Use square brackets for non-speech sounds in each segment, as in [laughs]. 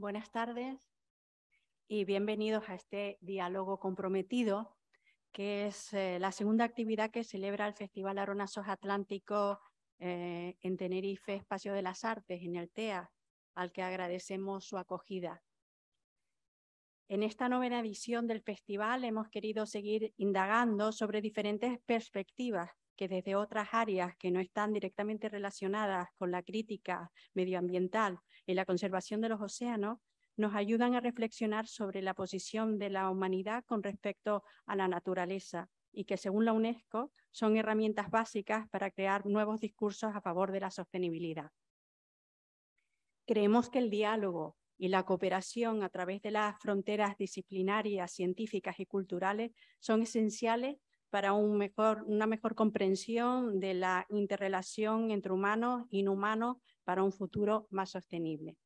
Buenas tardes y bienvenidos a este diálogo comprometido, que es eh, la segunda actividad que celebra el Festival Aronazos Atlántico eh, en Tenerife, Espacio de las Artes, en el TEA, al que agradecemos su acogida. En esta novena edición del festival hemos querido seguir indagando sobre diferentes perspectivas que desde otras áreas que no están directamente relacionadas con la crítica medioambiental y la conservación de los océanos, nos ayudan a reflexionar sobre la posición de la humanidad con respecto a la naturaleza y que, según la UNESCO, son herramientas básicas para crear nuevos discursos a favor de la sostenibilidad. Creemos que el diálogo y la cooperación a través de las fronteras disciplinarias, científicas y culturales son esenciales para una mejor comprensión de la interrelación entre humanos e inhumanos para un futuro más sostenible.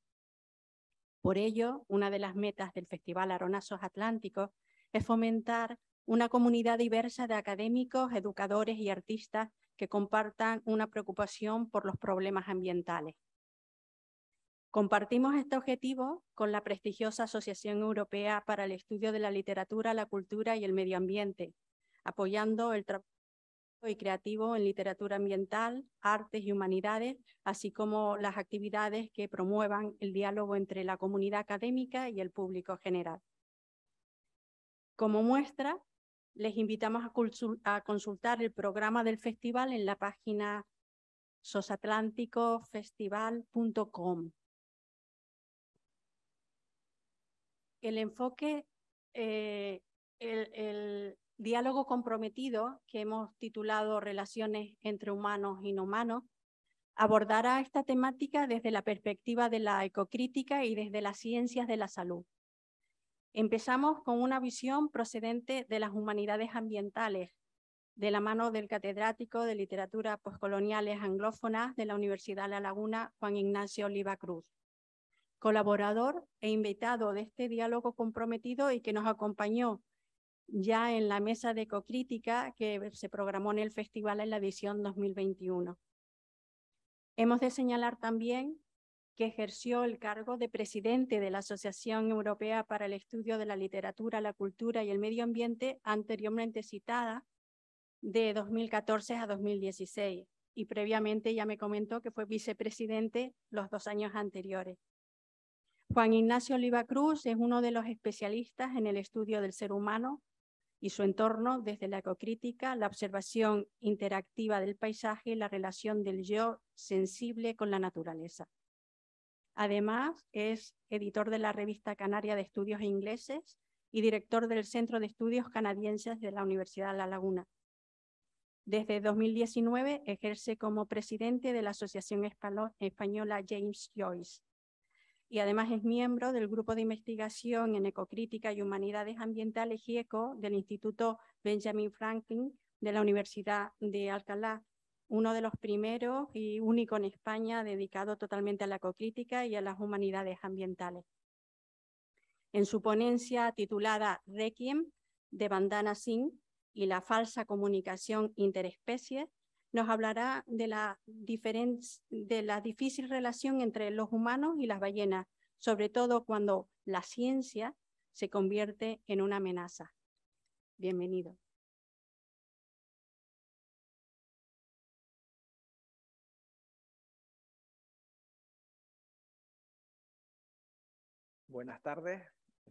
Por ello, una de las metas del Festival Aronazos Atlánticos es fomentar una comunidad diversa de académicos, educadores y artistas que compartan una preocupación por los problemas ambientales. Compartimos este objetivo con la prestigiosa Asociación Europea para el Estudio de la Literatura, la Cultura y el Medio Ambiente, apoyando el trabajo y creativo en literatura ambiental, artes y humanidades, así como las actividades que promuevan el diálogo entre la comunidad académica y el público general. Como muestra, les invitamos a, consultar el programa del festival en la página sosatlánticofestival.com. El enfoque, eh, el diálogo comprometido que hemos titulado Relaciones entre humanos y no humanos, abordará esta temática desde la perspectiva de la ecocrítica y desde las ciencias de la salud. Empezamos con una visión procedente de las humanidades ambientales, de la mano del catedrático de literatura postcoloniales anglófonas de la Universidad de La Laguna, Juan Ignacio Oliva Cruz, colaborador e invitado de este diálogo comprometido y que nos acompañó ya en la mesa de ecocrítica que se programó en el festival en la edición 2021. Hemos de señalar también que ejerció el cargo de presidente de la Asociación Europea para el Estudio de la Literatura, la Cultura y el Medio Ambiente, anteriormente citada, de 2014 a 2016. Y previamente ya me comentó que fue vicepresidente los dos años anteriores. Juan Ignacio Oliva Cruz es uno de los especialistas en el estudio del ser humano y su entorno desde la ecocrítica, la observación interactiva del paisaje y la relación del yo sensible con la naturaleza. Además, es editor de la revista Canaria de Estudios Ingleses y director del Centro de Estudios Canadienses de la Universidad de La Laguna. Desde 2019 ejerce como presidente de la Asociación Española James Joyce y además es miembro del Grupo de Investigación en Ecocrítica y Humanidades Ambientales GIECO del Instituto Benjamin Franklin de la Universidad de Alcalá, uno de los primeros y único en España dedicado totalmente a la ecocrítica y a las humanidades ambientales. En su ponencia titulada Requiem de Bandana Singh y la falsa comunicación interespecie, nos hablará de la, de la difícil relación entre los humanos y las ballenas, sobre todo cuando la ciencia se convierte en una amenaza. Bienvenido. Buenas tardes,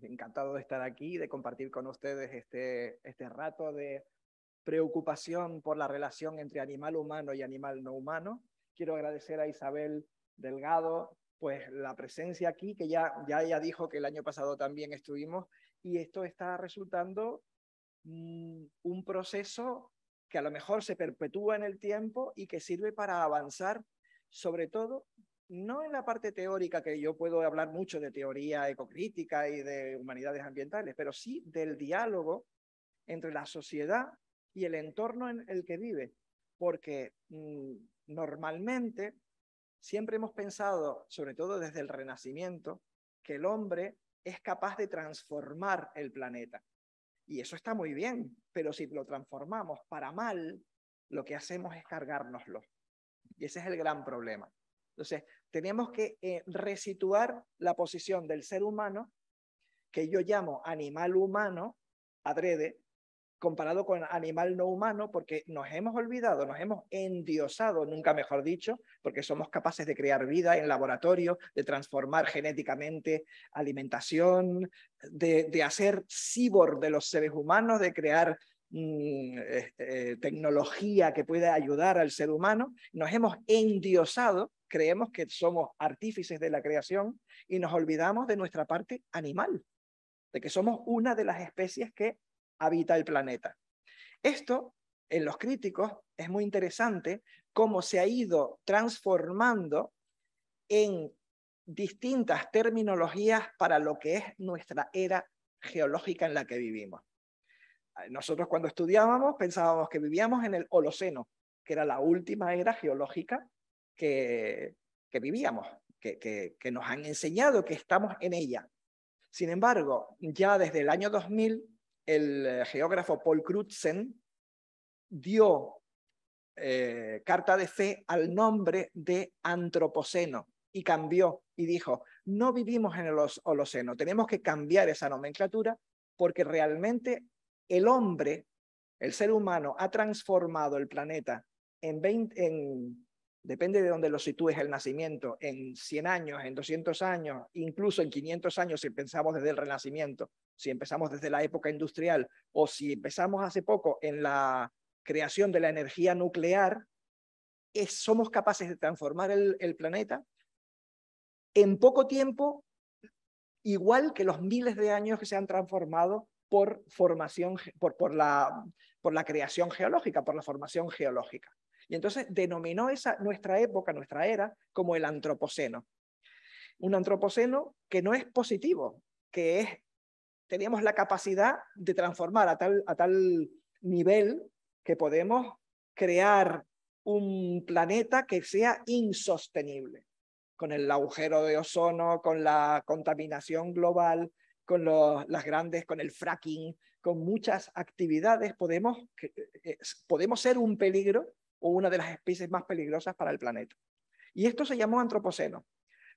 encantado de estar aquí, de compartir con ustedes este, este rato de preocupación por la relación entre animal humano y animal no humano. Quiero agradecer a Isabel Delgado pues la presencia aquí, que ya, ya ella dijo que el año pasado también estuvimos, y esto está resultando mm, un proceso que a lo mejor se perpetúa en el tiempo y que sirve para avanzar, sobre todo, no en la parte teórica, que yo puedo hablar mucho de teoría ecocrítica y de humanidades ambientales, pero sí del diálogo entre la sociedad y el entorno en el que vive, porque mm, normalmente siempre hemos pensado, sobre todo desde el Renacimiento, que el hombre es capaz de transformar el planeta. Y eso está muy bien, pero si lo transformamos para mal, lo que hacemos es cargárnoslo. Y ese es el gran problema. Entonces, tenemos que eh, resituar la posición del ser humano, que yo llamo animal humano, adrede, comparado con animal no humano, porque nos hemos olvidado, nos hemos endiosado, nunca mejor dicho, porque somos capaces de crear vida en laboratorio, de transformar genéticamente alimentación, de, hacer cibor de los seres humanos, de crear mm, este, tecnología que pueda ayudar al ser humano. Nos hemos endiosado, creemos que somos artífices de la creación y nos olvidamos de nuestra parte animal de que somos una de las especies que habita el planeta. Esto, en los críticos, es muy interesante cómo se ha ido transformando en distintas terminologías para lo que es nuestra era geológica en la que vivimos. Ah, nosotros cuando estudiábamos pensábamos que vivíamos en el Holoceno, que era la última era geológica que, que vivíamos, que, que nos han enseñado que estamos en ella. Sin embargo, ya desde el año 2000 el eh, geógrafo Paul Crutzen dio eh, carta de fe al nombre de antropoceno y cambió y dijo, no vivimos en el Holoceno, tenemos que cambiar esa nomenclatura porque realmente el hombre, el ser humano, ha transformado el planeta en, 20, en depende de dónde lo sitúes el nacimiento, en 100 años, en 200 años, incluso en 500 años si pensamos desde el Renacimiento, si empezamos desde la época industrial o si empezamos hace poco en la creación de la energía nuclear, somos capaces de transformar el, planeta en poco tiempo, igual que los miles de años que se han transformado por formación, por la creación geológica, por la formación geológica. Y entonces denominó esa nuestra época, nuestra era, como el antropoceno. Un antropoceno que no es positivo, que es, teníamos la capacidad de transformar a tal, a tal nivel que podemos crear un planeta que sea insostenible, con el agujero de ozono, con la contaminación global, con las grandes, con el fracking, con muchas actividades, podemos, eh, eh, podemos ser un peligro o una de las especies más peligrosas para el planeta. Y esto se llamó antropoceno.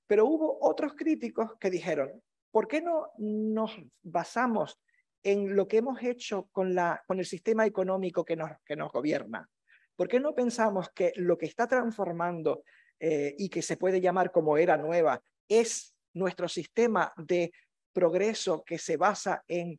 Pero hubo otros críticos que dijeron, ¿por qué no nos basamos en lo que hemos hecho con, la, con el sistema económico que nos, que nos gobierna? ¿Por qué no pensamos que lo que está transformando eh, y que se puede llamar como era nueva es nuestro sistema de progreso que se basa en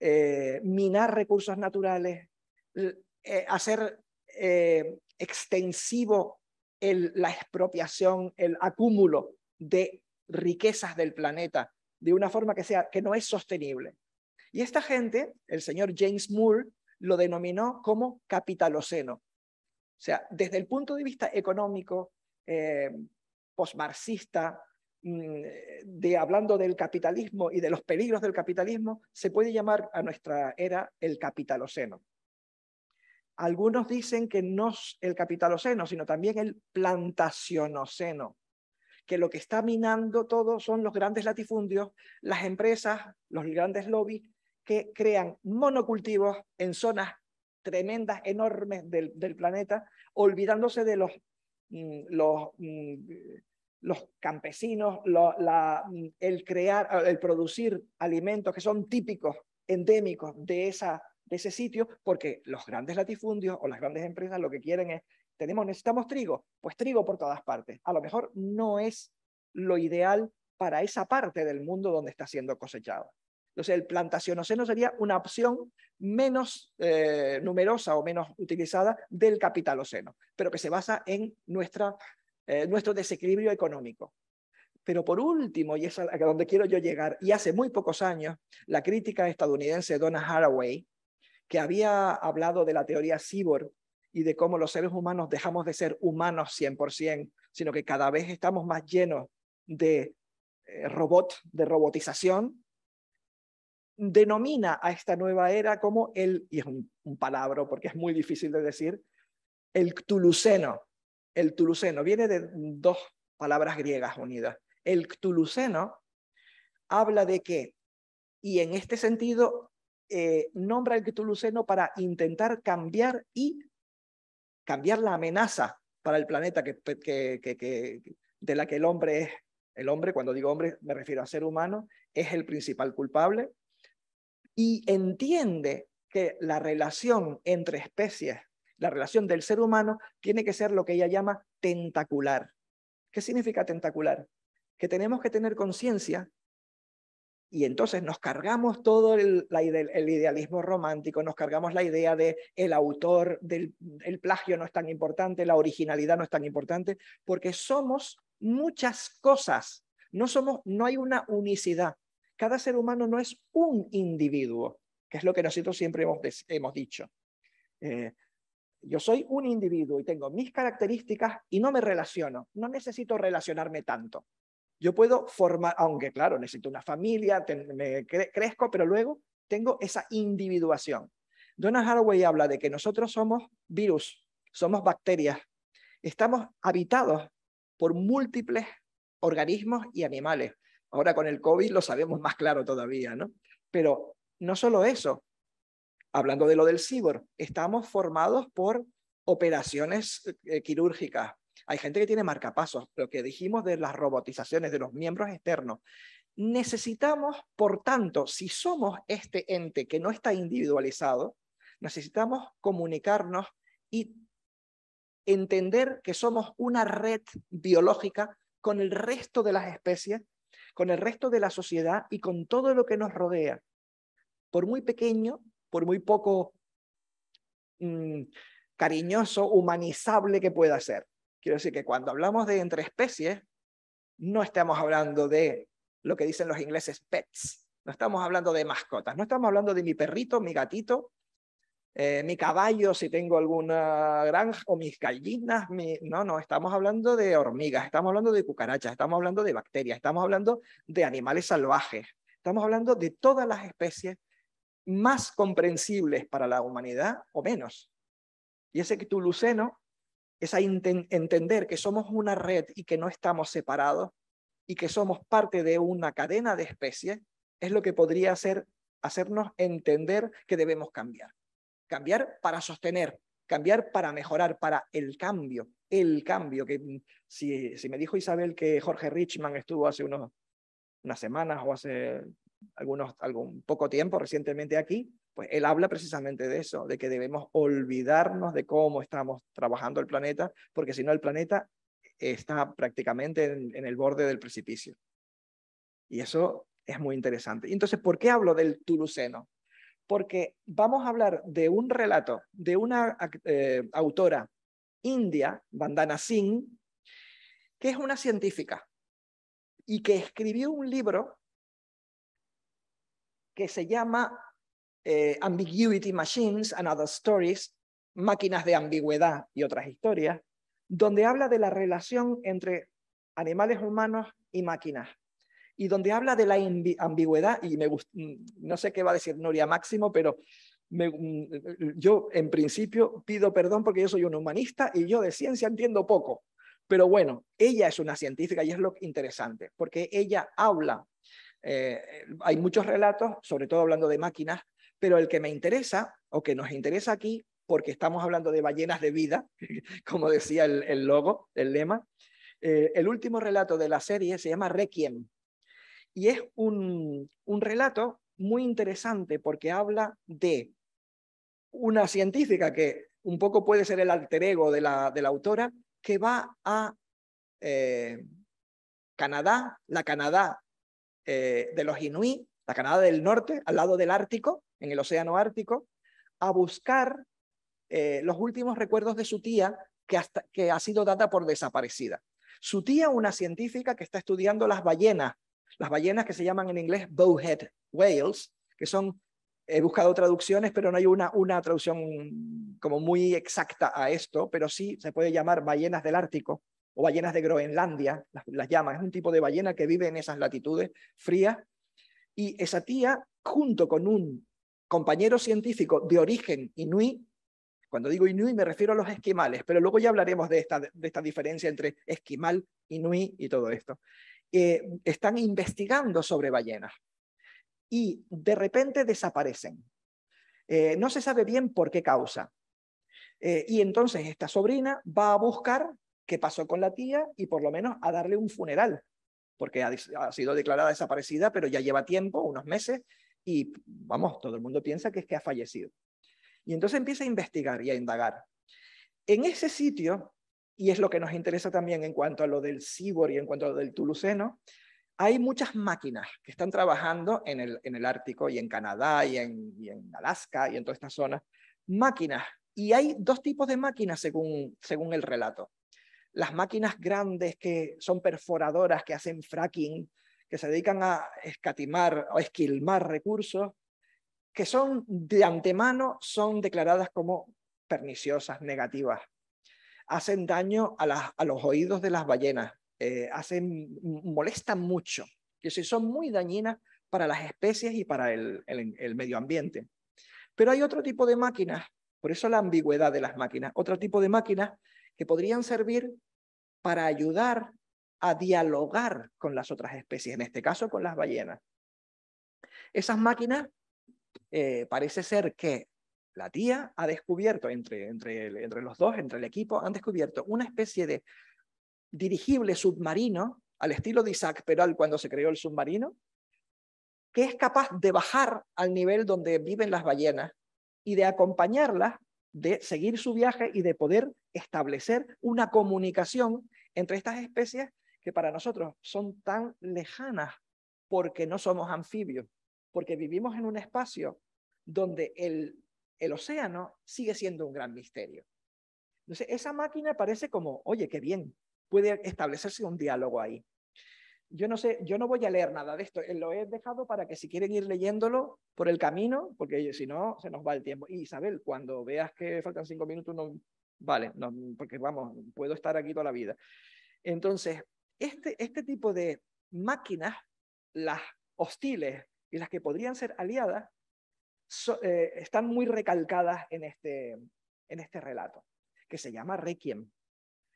eh, minar recursos naturales, eh, hacer eh, extensivo la expropiación, el acúmulo de riquezas del planeta de una forma que, sea, que no es sostenible. Y esta gente, el señor James Moore, lo denominó como capitaloceno. O sea, desde el punto de vista económico, eh, posmarxista, mm, de hablando del capitalismo y de los peligros del capitalismo, se puede llamar a nuestra era el capitaloceno. Algunos dicen que no es el capitaloceno, sino también el plantacionoceno, que lo que está minando todo son los grandes latifundios, las empresas, los grandes lobbies que crean monocultivos en zonas tremendas, enormes del, planeta, olvidándose de los, mm, los, mm, los campesinos, mm, el crear, el producir alimentos que son típicos, endémicos de esa ese sitio, porque los grandes latifundios o las grandes empresas lo que quieren es, tenemos, necesitamos trigo, pues trigo por todas partes. A lo mejor no es lo ideal para esa parte del mundo donde está siendo cosechado. Entonces, el plantacionoceno sería una opción menos eh, numerosa o menos utilizada del capitaloceno, pero que se basa en nuestra, eh, nuestro desequilibrio económico. Pero por último, y es a donde quiero yo llegar, y hace muy pocos años, la crítica estadounidense Donna Haraway que había hablado de la teoría Sibor y de cómo los seres humanos dejamos de ser humanos 100%, sino que cada vez estamos más llenos de eh, robot, de robotización, denomina a esta nueva era como el, y es un, palabra porque es muy difícil de decir, el Ctuluceno. El tuluceno viene de dos palabras griegas unidas. El Ctuluceno habla de que, y en este sentido eh, nombra el Luceno para intentar cambiar y cambiar la amenaza para el planeta de la que el hombre es. El hombre, cuando digo hombre, me refiero a ser humano, es el principal culpable y entiende que la relación entre especies, la relación del ser humano, tiene que ser lo que ella llama tentacular. ¿Qué significa tentacular? Que tenemos que tener conciencia y entonces nos cargamos todo el, idealismo romántico, nos cargamos la idea de el autor, del el plagio no es tan importante, la originalidad no es tan importante, porque somos muchas cosas. No somos, no hay una unicidad. Cada ser humano no es un individuo, que es lo que nosotros siempre hemos, hemos dicho. Eh, yo soy un individuo y tengo mis características y no me relaciono. No necesito relacionarme tanto. Yo puedo formar, aunque claro, necesito una familia, me crezco, pero luego tengo esa individuación. Donna Haraway habla de que nosotros somos virus, somos bacterias, estamos habitados por múltiples organismos y animales. Ahora con el COVID lo sabemos más claro todavía, ¿no? Pero no solo eso, hablando de lo del cibor, estamos formados por operaciones eh, eh, quirúrgicas, hay gente que tiene marcapasos, lo que dijimos de las robotizaciones de los miembros externos. Necesitamos, por tanto, si somos este ente que no está individualizado, necesitamos comunicarnos y entender que somos una red biológica con el resto de las especies, con el resto de la sociedad y con todo lo que nos rodea. Por muy pequeño, por muy poco mm, cariñoso, humanizable que pueda ser. Quiero decir que cuando hablamos de entre especies, no estamos hablando de lo que dicen los ingleses pets, no estamos hablando de mascotas, no estamos hablando de mi perrito, mi gatito, eh, mi caballo, si tengo alguna granja, o mis gallinas, no, no, estamos hablando de hormigas, estamos hablando de cucarachas, estamos hablando de bacterias, estamos hablando de animales salvajes, estamos hablando de todas las especies más comprensibles para la humanidad o menos. Y ese que luceno, es entender que somos una red y que no estamos separados y que somos parte de una cadena de especies, es lo que podría hacer, hacernos entender que debemos cambiar. Cambiar para sostener, cambiar para mejorar, para el cambio, el cambio. que mm, Si, si me dijo Isabel que Jorge Richman estuvo hace unos, unas semanas o hace algunos, algún poco tiempo recientemente aquí, pues, él habla precisamente de eso, de que debemos olvidarnos de cómo estamos trabajando el planeta, porque si no el planeta está prácticamente en, el borde del precipicio. Y eso es muy interesante. Y entonces, ¿por qué hablo del tuluceno? Porque vamos a hablar de un relato de una eh, autora india, Vandana Singh, que es una científica y que escribió un libro que se llama eh, Ambiguity Machines and Other Stories, Máquinas de Ambigüedad y otras historias, donde habla de la relación entre animales humanos y máquinas, y donde habla de la ambigüedad, y me mm, no sé qué va a decir Nuria Máximo, pero mm, yo en principio pido perdón porque yo soy un humanista y yo de ciencia entiendo poco, pero bueno, ella es una científica y es lo interesante, porque ella habla, eh, hay muchos relatos, sobre todo hablando de máquinas, pero el que me interesa o que nos interesa aquí, porque estamos hablando de ballenas de vida, [laughs] como decía el, logo, el lema, eh, el último relato de la serie se llama Requiem. Y es un, relato muy interesante porque habla de una científica que un poco puede ser el alter ego de la, de autora, que va a eh, Canadá, la Canadá eh, de los Inuit, la Canadá del norte, al lado del Ártico, en el Océano Ártico, a buscar eh, los últimos recuerdos de su tía, que, hasta, que ha sido dada por desaparecida. Su tía, una científica que está estudiando las ballenas, las ballenas que se llaman en inglés bowhead whales, que son, he buscado traducciones, pero no hay una, una traducción como muy exacta a esto, pero sí se puede llamar ballenas del Ártico o ballenas de Groenlandia, las, las llaman, es un tipo de ballena que vive en esas latitudes frías. Y esa tía, junto con un compañero científico de origen inuit, cuando digo inuit me refiero a los esquimales, pero luego ya hablaremos de esta, diferencia entre esquimal, inuit y todo esto, están investigando sobre ballenas y de repente desaparecen. Eh, no se sabe bien por qué causa. Eh, y entonces esta sobrina va a buscar qué pasó con la tía y por lo menos a darle un funeral, porque ha sido declarada desaparecida, pero ya lleva tiempo, unos meses, y vamos, todo el mundo piensa que es que ha fallecido. Y entonces empieza a investigar y a indagar. En ese sitio, y es lo que nos interesa también en cuanto a lo del cibor y en cuanto a lo del tuluceno, hay muchas máquinas que están trabajando en el, Ártico y en Canadá y en, y en Alaska y en toda esta zona. Máquinas. Y hay dos tipos de máquinas según el relato. Las máquinas grandes que son perforadoras, que hacen fracking, que se dedican a escatimar o esquilmar recursos, que son de antemano son declaradas como perniciosas, negativas. Hacen daño a, las, a los oídos de las ballenas, eh, hacen, molestan mucho, y son muy dañinas para las especies y para el, el, el medio ambiente. Pero hay otro tipo de máquinas, por eso la ambigüedad de las máquinas, otro tipo de máquinas que podrían servir para ayudar a dialogar con las otras especies, en este caso con las ballenas. Esas máquinas eh, parece ser que la tía ha descubierto, entre, entre, entre los dos, entre el equipo, han descubierto una especie de dirigible submarino, al estilo de Isaac Peral cuando se creó el submarino, que es capaz de bajar al nivel donde viven las ballenas y de acompañarlas, de seguir su viaje y de poder establecer una comunicación entre estas especies que para nosotros son tan lejanas porque no somos anfibios, porque vivimos en un espacio donde el, el océano sigue siendo un gran misterio. Entonces, esa máquina parece como, oye, qué bien, puede establecerse un diálogo ahí. Yo no sé, yo no voy a leer nada de esto, eh, lo he dejado para que si quieren ir leyéndolo por el camino, porque si no, se nos va el tiempo. Y Isabel, cuando veas que faltan cinco minutos, no, vale, no, porque vamos, puedo estar aquí toda la vida. Entonces, este, este, tipo de máquinas, las hostiles y las que podrían ser aliadas, eh, están muy recalcadas en este, en este relato, que se llama Requiem.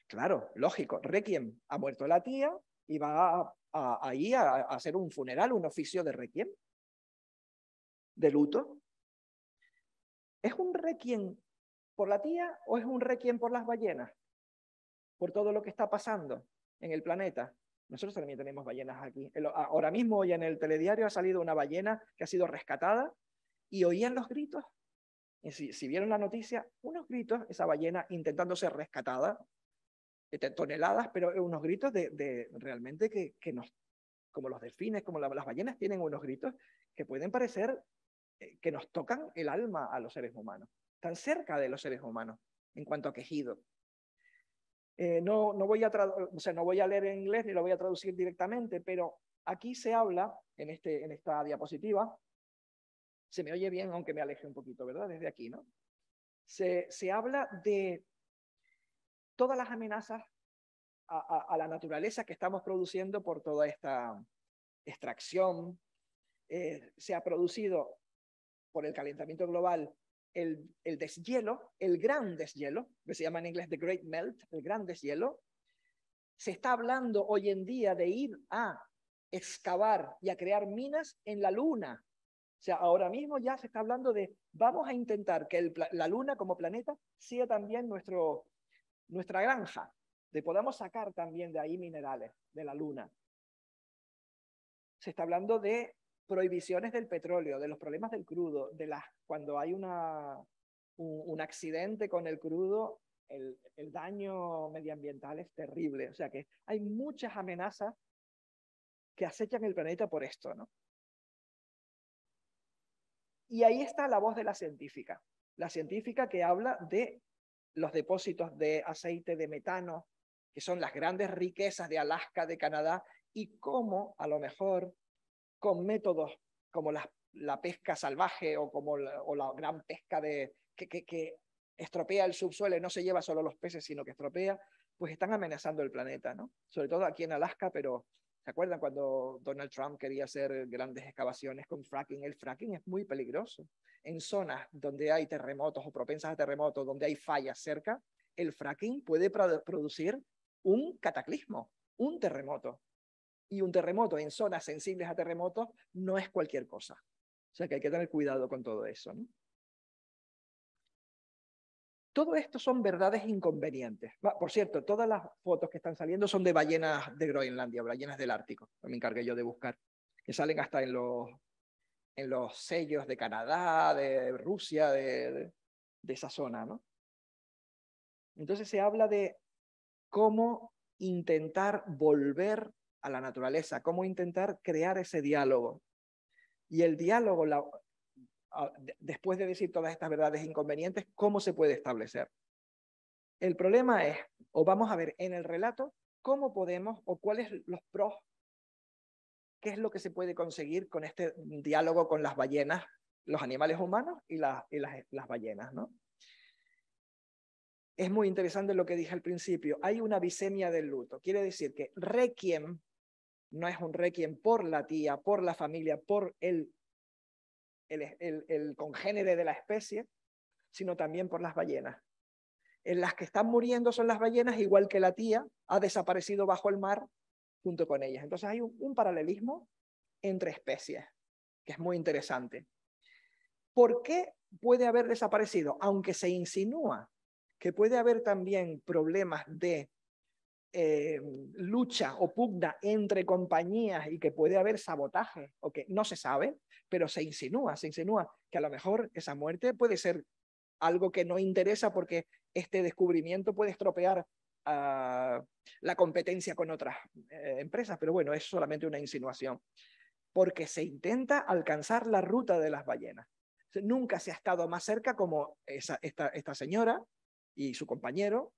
Claro, lógico, Requiem ha muerto la tía y va a, ahí a hacer un funeral, un oficio de Requiem, de luto. ¿Es un Requiem por la tía o es un Requiem por las ballenas? Por todo lo que está pasando en el planeta. Nosotros también tenemos ballenas aquí. Ahora mismo, hoy en el telediario ha salido una ballena que ha sido rescatada y oían los gritos. si, vieron la noticia, unos gritos, esa ballena intentando ser rescatada, este, toneladas, pero eh, unos gritos de, realmente que, nos, como los delfines, como las ballenas tienen unos gritos que pueden parecer eh, que nos tocan el alma a los seres humanos, tan cerca de los seres humanos en cuanto a quejido. Eh, no, no, voy a o sea, no voy a leer en inglés ni lo voy a traducir directamente, pero aquí se habla, en, este, en esta diapositiva, se me oye bien aunque me aleje un poquito, ¿verdad? Desde aquí, ¿no? Se, se habla de todas las amenazas a, a, la naturaleza que estamos produciendo por toda esta extracción. Eh, se ha producido por el calentamiento global el, deshielo, el gran deshielo, que se llama en inglés The Great Melt, el gran deshielo, se está hablando hoy en día de ir a excavar y a crear minas en la Luna. O sea, ahora mismo ya se está hablando de vamos a intentar que la Luna como planeta sea también nuestro, nuestra granja, de podamos sacar también de ahí minerales de la Luna. Se está hablando de prohibiciones del petróleo, de los problemas del crudo, de las, cuando hay una, un, accidente con el crudo, el, el daño medioambiental es terrible. O sea que hay muchas amenazas que acechan el planeta por esto, ¿no? Y ahí está la voz de la científica, la científica que habla de los depósitos de aceite de metano, que son las grandes riquezas de Alaska, de Canadá, y cómo a lo mejor con métodos como la, pesca salvaje o como la, gran pesca de, que, estropea el subsuelo y no se lleva solo los peces, sino que estropea, pues están amenazando el planeta, ¿no? Sobre todo aquí en Alaska, pero ¿se acuerdan cuando Donald Trump quería hacer grandes excavaciones con fracking? El fracking es muy peligroso. En zonas donde hay terremotos o propensas a terremotos, donde hay fallas cerca, el fracking puede producir un cataclismo, un terremoto y un terremoto en zonas sensibles a terremotos no es cualquier cosa. O sea que hay que tener cuidado con todo eso. Todo esto son verdades inconvenientes. Por cierto, todas las fotos que están saliendo son de ballenas de Groenlandia, ballenas del Ártico, me encargué yo de buscar, que salen hasta en los, en los sellos de Canadá, de Rusia, de, de, esa zona. ¿no? Entonces se habla de cómo intentar volver a la naturaleza, cómo intentar crear ese diálogo. Y el diálogo, después de decir todas estas verdades inconvenientes, ¿cómo se puede establecer? El problema es, o vamos a ver en el relato, cómo podemos o cuáles los pros, qué es lo que se puede conseguir con este diálogo con las ballenas, los animales humanos y, y las, ballenas, ¿no? Es muy interesante lo que dije al principio. Hay una bisemia del luto. Quiere decir que Requiem no es un requiem por la tía, por la familia, por el, el, congénere de la especie, sino también por las ballenas. En las que están muriendo son las ballenas, igual que la tía ha desaparecido bajo el mar junto con ellas. Entonces hay un paralelismo entre especies, que es muy interesante. ¿Por qué puede haber desaparecido? Aunque se insinúa que puede haber también problemas de eh, lucha o pugna entre compañías y que puede haber sabotaje, o que no se sabe, pero se insinúa, se insinúa que a lo mejor esa muerte puede ser algo que no interesa porque este descubrimiento puede estropear ah, la competencia con otras eh, empresas, pero bueno, es solamente una insinuación, porque se intenta alcanzar la ruta de las ballenas. Nunca se ha estado más cerca como esa, esta, esta señora y su compañero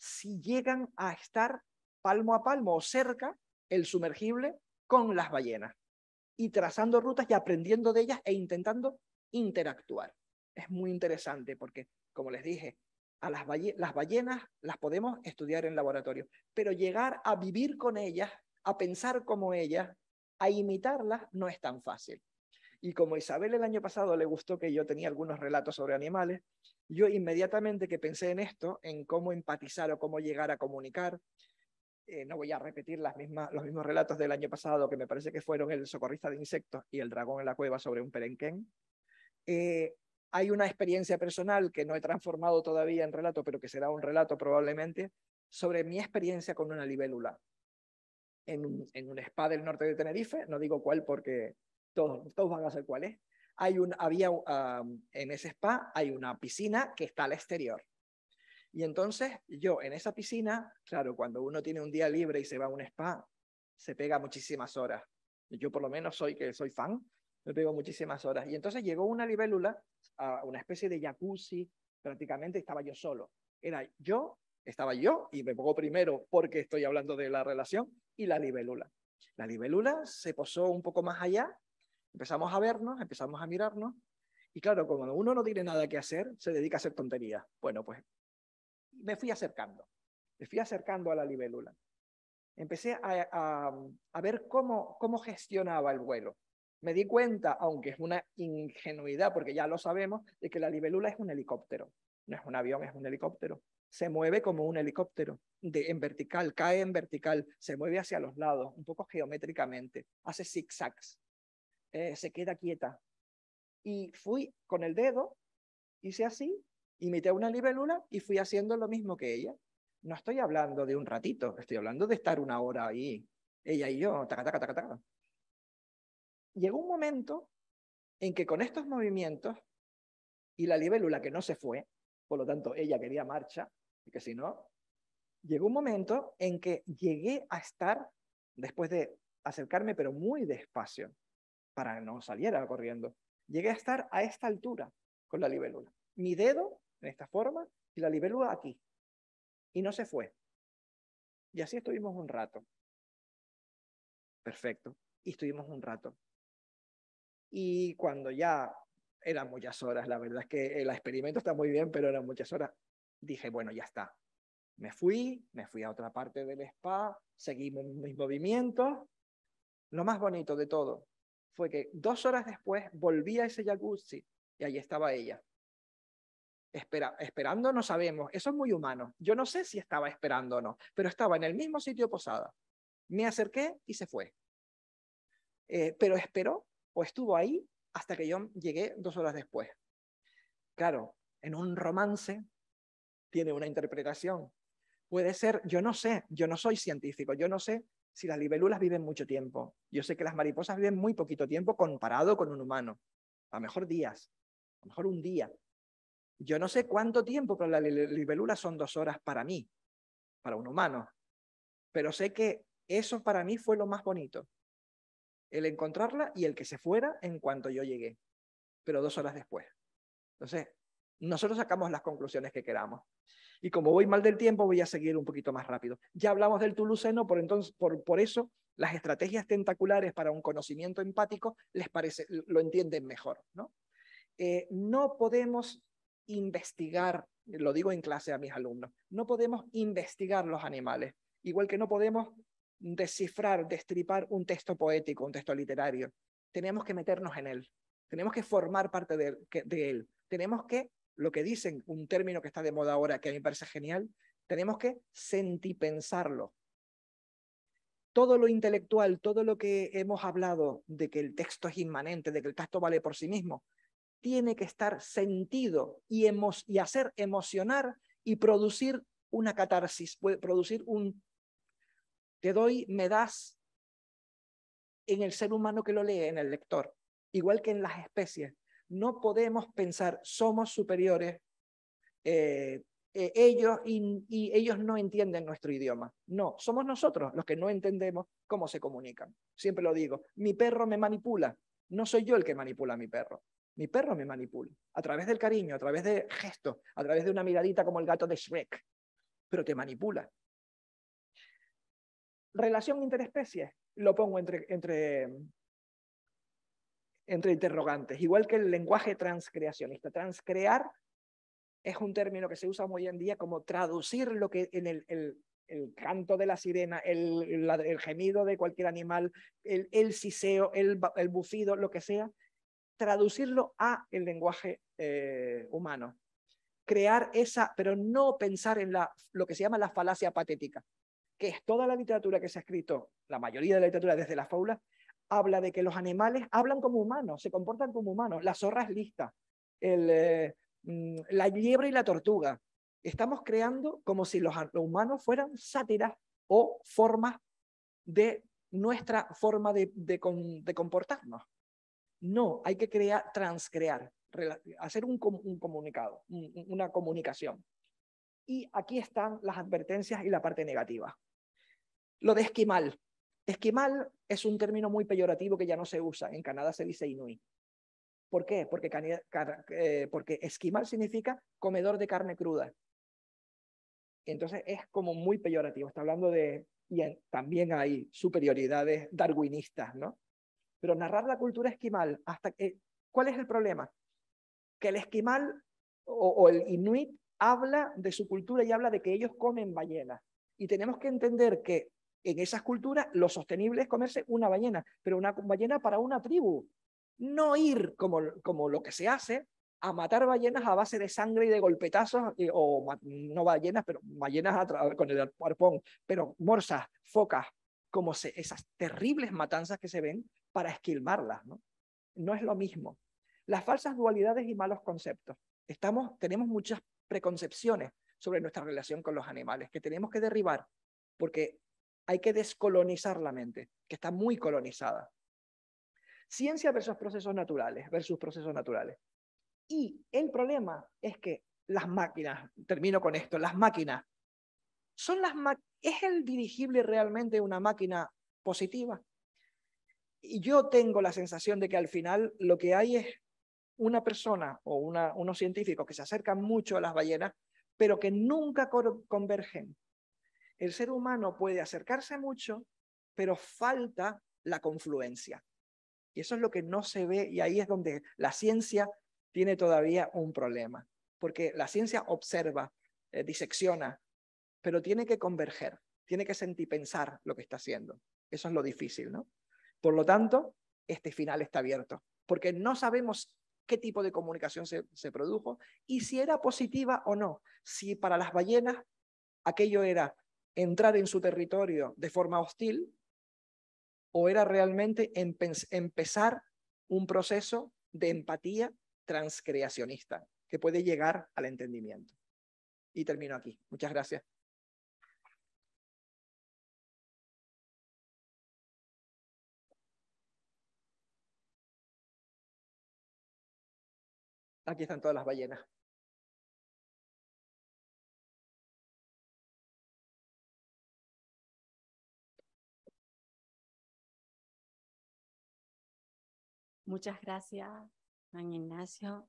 si llegan a estar palmo a palmo o cerca el sumergible con las ballenas y trazando rutas y aprendiendo de ellas e intentando interactuar. Es muy interesante porque, como les dije, a las, las ballenas las podemos estudiar en laboratorio, pero llegar a vivir con ellas, a pensar como ellas, a imitarlas, no es tan fácil. Y como Isabel el año pasado le gustó que yo tenía algunos relatos sobre animales, yo inmediatamente que pensé en esto, en cómo empatizar o cómo llegar a comunicar, eh, no voy a repetir los mismos relatos del año pasado, que me parece que fueron el socorrista de insectos y el dragón en la cueva sobre un perenquén. Eh, hay una experiencia personal que no he transformado todavía en relato, pero que será un relato probablemente, sobre mi experiencia con una libélula en un, en spa del norte de Tenerife. No digo cuál porque todos, todos van a saber cuál es hay un, había, en ese spa hay una piscina que está al exterior. Y entonces yo en esa piscina, claro, cuando uno tiene un día libre y se va a un spa, se pega muchísimas horas. Yo por lo menos soy que soy fan, me pego muchísimas horas. Y entonces llegó una libélula, a una especie de jacuzzi, prácticamente estaba yo solo. Era yo, estaba yo, y me pongo primero porque estoy hablando de la relación, y la libélula. La libélula se posó un poco más allá Empezamos a vernos, empezamos a mirarnos, y claro, cuando uno no tiene nada que hacer, se dedica a hacer tonterías. Bueno, pues me fui acercando, me fui acercando a la libélula. Empecé a, ver cómo, cómo gestionaba el vuelo. Me di cuenta, aunque es una ingenuidad, porque ya lo sabemos, de que la libélula es un helicóptero. No es un avión, es un helicóptero. Se mueve como un helicóptero, en vertical, cae en vertical, se mueve hacia los lados, un poco geométricamente, hace zigzags eh, se queda quieta. Y fui con el dedo, hice así, imité una libélula y fui haciendo lo mismo que ella. No estoy hablando de un ratito, estoy hablando de estar una hora ahí, ella y yo, taca, taca, taca, taca. Llegó un momento en que con estos movimientos y la libélula que no se fue, por lo tanto ella quería marcha, y que si no, llegó un momento en que llegué a estar, después de acercarme, pero muy despacio, para no saliera corriendo. Llegué a estar a esta altura con la libélula. Mi dedo en esta forma y la libélula aquí. Y no se fue. Y así estuvimos un rato. Perfecto. Y estuvimos un rato. Y cuando ya eran muchas horas, la verdad es que el experimento está muy bien, pero eran muchas horas, dije, bueno, ya está. Me fui, me fui a otra parte del spa, seguimos mis movimientos. Lo más bonito de todo fue que dos horas después volví a ese jacuzzi y allí estaba ella. esperando no sabemos, eso es muy humano. Yo no sé si estaba esperando o no, pero estaba en el mismo sitio posada. Me acerqué y se fue. Eh, pero esperó o estuvo ahí hasta que yo llegué dos horas después. Claro, en un romance tiene una interpretación. Puede ser, yo no sé, yo no soy científico, yo no sé si las libélulas viven mucho tiempo. Yo sé que las mariposas viven muy poquito tiempo comparado con un humano. A lo mejor días, a lo mejor un día. Yo no sé cuánto tiempo, pero las libélulas son dos horas para mí, para un humano. Pero sé que eso para mí fue lo más bonito. El encontrarla y el que se fuera en cuanto yo llegué, pero dos horas después. Entonces, nosotros sacamos las conclusiones que queramos. Y como voy mal del tiempo, voy a seguir un poquito más rápido. Ya hablamos del tuluceno, por, entonces, por, eso las estrategias tentaculares para un conocimiento empático les parece, lo entienden mejor. ¿no? Eh, no podemos investigar, lo digo en clase a mis alumnos, no podemos investigar los animales, igual que no podemos descifrar, destripar un texto poético, un texto literario. Tenemos que meternos en él, tenemos que formar parte de, él, tenemos que lo que dicen, un término que está de moda ahora, que a mí me parece genial, tenemos que sentipensarlo. Todo lo intelectual, todo lo que hemos hablado de que el texto es inmanente, de que el texto vale por sí mismo, tiene que estar sentido y, hacer emocionar y producir una catarsis, producir un te doy, me das en el ser humano que lo lee, en el lector, igual que en las especies. No podemos pensar, somos superiores, eh, eh, ellos y, ellos no entienden nuestro idioma. No, somos nosotros los que no entendemos cómo se comunican. Siempre lo digo, mi perro me manipula, no soy yo el que manipula a mi perro. Mi perro me manipula a través del cariño, a través de gestos, a través de una miradita como el gato de Shrek, pero te manipula. Relación interespecies, lo pongo entre, entre, entre interrogantes, igual que el lenguaje transcreacionista. Transcrear es un término que se usa hoy en día como traducir lo que en el, canto de la sirena, el, gemido de cualquier animal, el, el siseo, el, bufido, lo que sea, traducirlo a el lenguaje eh, humano. Crear esa, pero no pensar en la, lo que se llama la falacia patética, que es toda la literatura que se ha escrito, la mayoría de la literatura desde la fábula, habla de que los animales hablan como humanos, se comportan como humanos. La zorra es lista, eh, mm, la liebre y la tortuga. Estamos creando como si los, humanos fueran sátiras o formas de nuestra forma de, comportarnos. No, hay que crear, transcrear, hacer un, comunicado, una comunicación. Y aquí están las advertencias y la parte negativa. Lo de esquimal. Esquimal es un término muy peyorativo que ya no se usa. En Canadá se dice inuit. ¿Por qué? Porque, eh, porque esquimal significa comedor de carne cruda. Entonces es como muy peyorativo. Está hablando de, y también hay superioridades darwinistas, ¿no? Pero narrar la cultura esquimal, hasta, que... ¿cuál es el problema? Que el esquimal o el inuit habla de su cultura y habla de que ellos comen ballenas. Y tenemos que entender que en esas culturas lo sostenible es comerse una ballena, pero una ballena para una tribu. No ir como, como lo que se hace a matar ballenas a base de sangre y de golpetazos, o no ballenas, pero ballenas con el arpón, pero morsas, focas, como se, esas terribles matanzas que se ven para esquilmarlas. ¿no? no es lo mismo. Las falsas dualidades y malos conceptos. Estamos, tenemos muchas preconcepciones sobre nuestra relación con los animales que tenemos que derribar, porque hay que descolonizar la mente, que está muy colonizada. Ciencia versus procesos naturales, versus procesos naturales. Y el problema es que las máquinas, termino con esto, las máquinas, son las ¿es el dirigible realmente una máquina positiva? Y yo tengo la sensación de que al final lo que hay es una persona o unos científicos que se acercan mucho a las ballenas, pero que nunca convergen el ser humano puede acercarse mucho, pero falta la confluencia. Y eso es lo que no se ve y ahí es donde la ciencia tiene todavía un problema, porque la ciencia observa, eh, disecciona, pero tiene que converger, tiene que sentir pensar lo que está haciendo. Eso es lo difícil, ¿no? Por lo tanto, este final está abierto, porque no sabemos qué tipo de comunicación se, se produjo y si era positiva o no, si para las ballenas aquello era entrar en su territorio de forma hostil o era realmente empezar un proceso de empatía transcreacionista que puede llegar al entendimiento. Y termino aquí. Muchas gracias. Aquí están todas las ballenas. Muchas gracias, Juan Ignacio.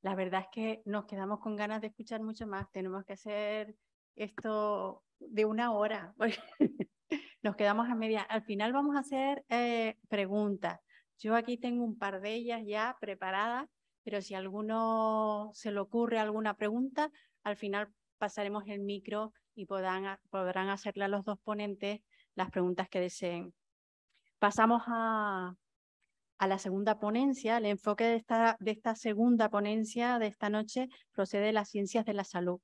La verdad es que nos quedamos con ganas de escuchar mucho más. Tenemos que hacer esto de una hora, [laughs] nos quedamos a media. Al final vamos a hacer eh, preguntas. Yo aquí tengo un par de ellas ya preparadas, pero si a alguno se le ocurre alguna pregunta, al final pasaremos el micro y podrán hacerle a los dos ponentes las preguntas que deseen. Pasamos a, a la segunda ponencia. El enfoque de esta, de esta segunda ponencia de esta noche procede de las ciencias de la salud.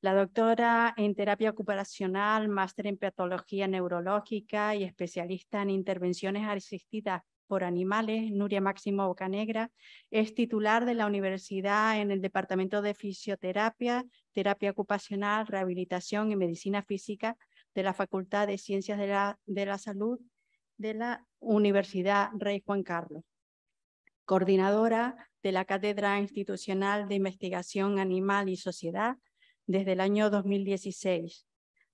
La doctora en terapia ocupacional, máster en patología neurológica y especialista en intervenciones asistidas por animales, Nuria Máximo Bocanegra, es titular de la universidad en el Departamento de Fisioterapia, Terapia Ocupacional, Rehabilitación y Medicina Física de la Facultad de Ciencias de la Salud de la Universidad Rey Juan Carlos, coordinadora de la Cátedra Institucional de Investigación Animal y Sociedad desde el año 2016,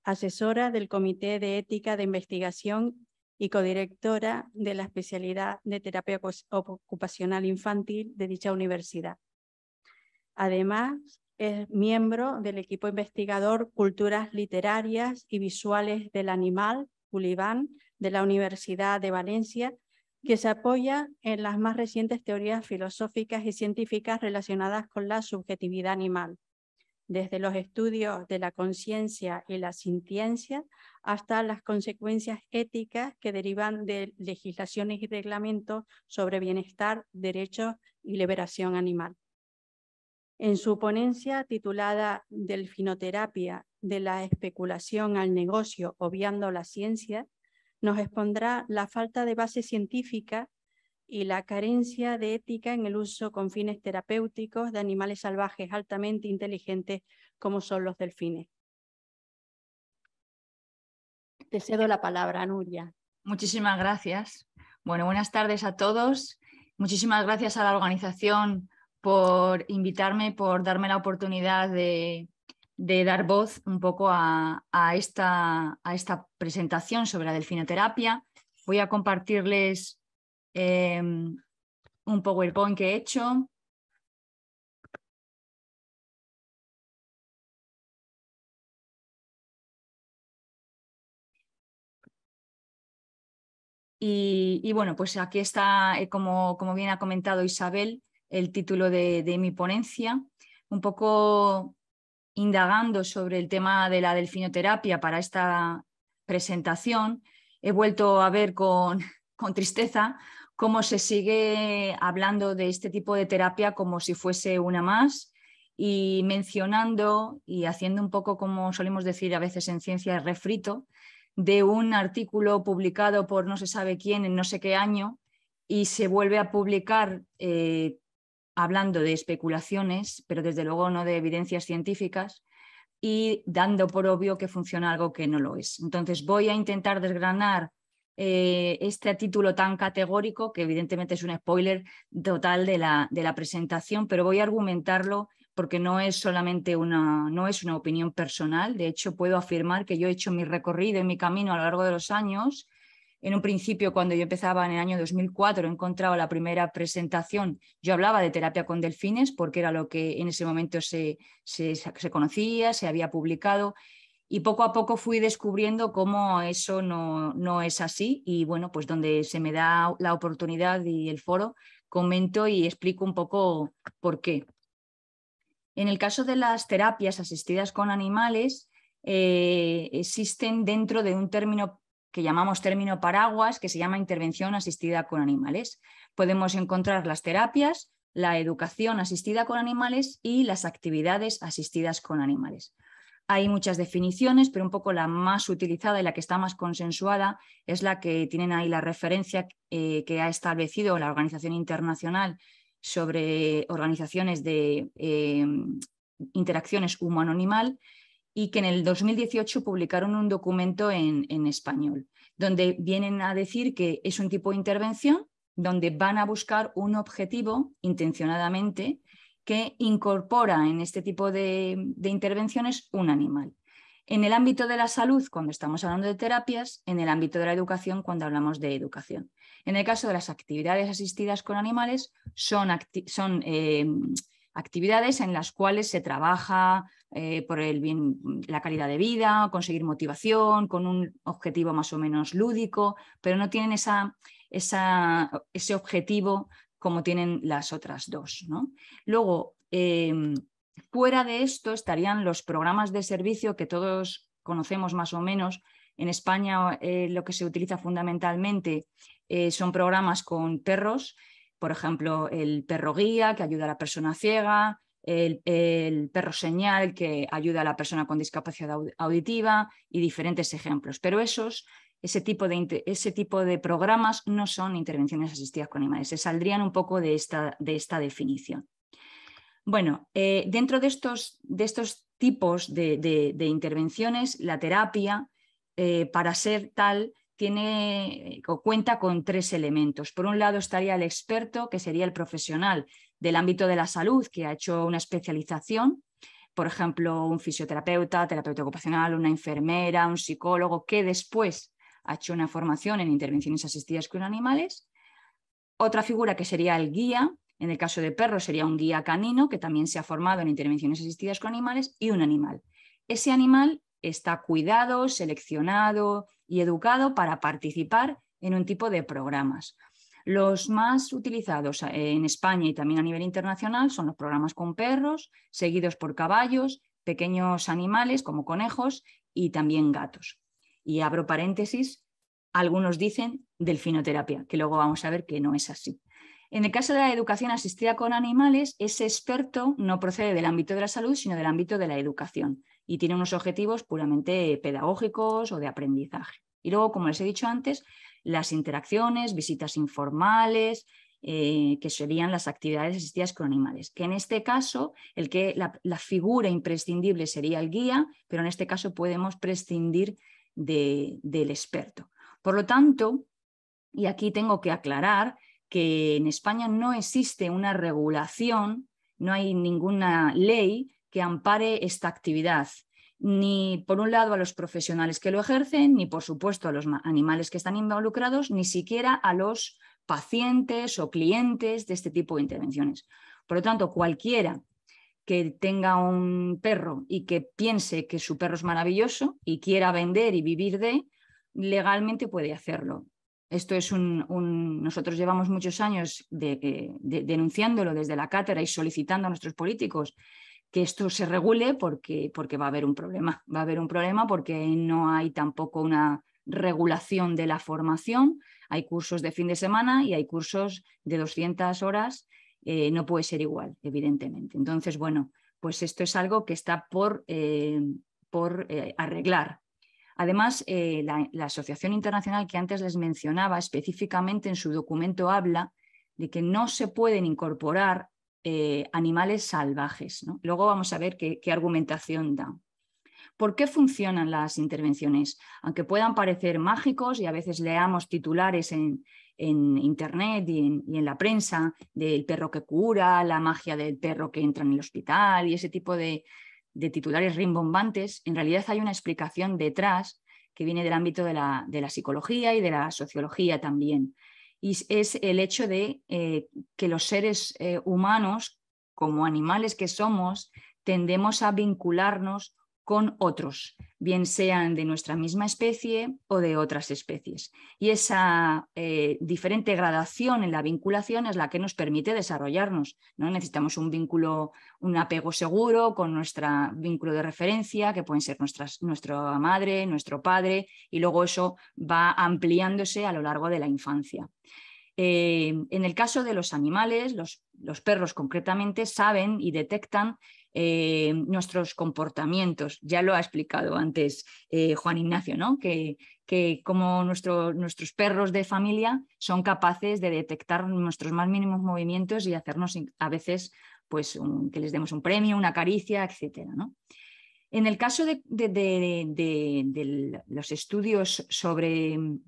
asesora del Comité de Ética de Investigación y codirectora de la especialidad de terapia ocupacional infantil de dicha universidad. Además, es miembro del equipo investigador Culturas Literarias y Visuales del Animal, Culibán, de la Universidad de Valencia, que se apoya en las más recientes teorías filosóficas y científicas relacionadas con la subjetividad animal, desde los estudios de la conciencia y la sintiencia hasta las consecuencias éticas que derivan de legislaciones y reglamentos sobre bienestar, derechos y liberación animal. En su ponencia titulada Delfinoterapia de la especulación al negocio obviando la ciencia, nos expondrá la falta de base científica y la carencia de ética en el uso con fines terapéuticos de animales salvajes altamente inteligentes como son los delfines. Te cedo la palabra, Nuria. Muchísimas gracias. Bueno, buenas tardes a todos. Muchísimas gracias a la organización por invitarme, por darme la oportunidad de, de dar voz un poco a, esta, a esta, presentación sobre la delfinoterapia. Voy a compartirles eh, un PowerPoint que he hecho. Y, y, bueno, pues aquí está, eh, como, bien ha comentado Isabel, el título de, de mi ponencia. Un poco indagando sobre el tema de la delfinoterapia para esta presentación, he vuelto a ver con, [laughs] con tristeza cómo se sigue hablando de este tipo de terapia como si fuese una más y mencionando y haciendo un poco como solemos decir a veces en ciencia el refrito de un artículo publicado por no se sabe quién en no sé qué año y se vuelve a publicar eh, hablando de especulaciones, pero desde luego no de evidencias científicas y dando por obvio que funciona algo que no lo es. Entonces voy a intentar desgranar eh, este título tan categórico, que evidentemente es un spoiler total de la, de la presentación, pero voy a argumentarlo porque no es solamente una, no es una opinión personal. De hecho, puedo afirmar que yo he hecho mi recorrido y mi camino a lo largo de los años en un principio, cuando yo empezaba en el año 2004, he encontrado la primera presentación. Yo hablaba de terapia con delfines porque era lo que en ese momento se, se, conocía, se había publicado. Y poco a poco fui descubriendo cómo eso no, es así. Y bueno, pues donde se me da la oportunidad y el foro, comento y explico un poco por qué. En el caso de las terapias asistidas con animales, eh, existen dentro de un término que llamamos término paraguas, que se llama intervención asistida con animales. Podemos encontrar las terapias, la educación asistida con animales y las actividades asistidas con animales. Hay muchas definiciones, pero un poco la más utilizada y la que está más consensuada es la que tienen ahí la referencia eh, que ha establecido la Organización Internacional sobre organizaciones de eh, interacciones humano-animal, y que en el 2018 publicaron un documento en, español, donde vienen a decir que es un tipo de intervención donde van a buscar un objetivo intencionadamente que incorpora en este tipo de, intervenciones un animal. En el ámbito de la salud, cuando estamos hablando de terapias, en el ámbito de la educación, cuando hablamos de educación. En el caso de las actividades asistidas con animales, son, eh, actividades en las cuales se trabaja eh, por el bien, mm, la calidad de vida, conseguir motivación, con un objetivo más o menos lúdico, pero no tienen esa, ese objetivo como tienen las otras dos. Luego, em, fuera de esto estarían los programas de servicio que todos conocemos más o menos. En España eh, lo que se utiliza fundamentalmente eh, son programas con perros, por ejemplo, el perro guía que ayuda a la persona ciega, el, perro señal que ayuda a la persona con discapacidad auditiva y diferentes ejemplos. Pero esos, ese tipo de, programas no son intervenciones asistidas con animales, se saldrían un poco de esta, definición. Bueno, eh, dentro de estos, tipos de, intervenciones, la terapia, eh, para ser tal, tiene cuenta con tres elementos. Por un lado estaría el experto, que sería el profesional del ámbito de la salud que ha hecho una especialización, por ejemplo, un fisioterapeuta, terapeuta ocupacional, una enfermera, un psicólogo, que después ha hecho una formación en intervenciones asistidas con animales. Otra figura que sería el guía, en el caso de perros sería un guía canino que también se ha formado en intervenciones asistidas con animales y un animal. Ese animal está cuidado, seleccionado y educado para participar en un tipo de programas. Los más utilizados eh, en España y también a nivel internacional son los programas con perros, seguidos por caballos, pequeños animales como conejos y también gatos. Y abro paréntesis, algunos dicen delfinoterapia, que luego vamos a ver que no es así. En el caso de la educación asistida con animales, ese experto no procede del ámbito de la salud, sino del ámbito de la educación y tiene unos objetivos puramente pedagógicos o de aprendizaje. Y luego, como les he dicho antes, las interacciones, visitas informales, eh, que serían las actividades asistidas con animales. Que en este caso, el que la, figura imprescindible sería el guía, pero en este caso podemos prescindir del experto. Por lo tanto, y aquí tengo que aclarar que en España no existe una regulación, no hay ninguna ley que ampare esta actividad ni por un lado a los profesionales que lo ejercen, ni por supuesto a los animales que están involucrados, ni siquiera a los pacientes o clientes de este tipo de intervenciones. Por lo tanto, cualquiera que tenga un perro y que piense que su perro es maravilloso y quiera vender y vivir de, legalmente puede hacerlo. Esto es un, nosotros llevamos muchos años denunciándolo desde la cátedra y solicitando a nuestros políticos que esto se regule porque, porque va a haber un problema. Va a haber un problema porque no hay tampoco una regulación de la formación. Hay cursos de fin de semana y hay cursos de 200 horas. Eh, no puede ser igual, evidentemente. Entonces, bueno, pues esto es algo que está por, eh, por eh, arreglar. Además, la Asociación Internacional que antes les mencionaba específicamente en su documento habla de que no se pueden incorporar eh, animales salvajes. Luego vamos a ver qué, argumentación da. ¿Por qué funcionan las intervenciones? Aunque puedan parecer mágicos y a veces leamos titulares en, internet y en, la prensa del perro que cura, la magia del perro que entra en el hospital y ese tipo de, titulares rimbombantes, en realidad hay una explicación detrás que viene del ámbito de la, psicología y de la sociología también y es el hecho de eh, que los seres eh, humanos, como animales que somos, tendemos a vincularnos con otros, bien sean de nuestra misma especie o de otras especies. Y esa eh, diferente gradación en la vinculación es la que nos permite desarrollarnos. ¿no? Necesitamos un vínculo, un apego seguro con nuestro vínculo de referencia, que pueden ser nuestra madre, nuestro padre, y luego eso va ampliándose a lo largo de la infancia. Eh, en el caso de los animales, los perros concretamente saben y detectan eh, nuestros comportamientos. Ya lo ha explicado antes eh, Juan Ignacio, ¿no? Que, como nuestros perros de familia son capaces de detectar nuestros más mínimos movimientos y hacernos a veces pues, que les demos un premio, una caricia, etcétera, ¿no? En el caso de, los estudios sobre mm,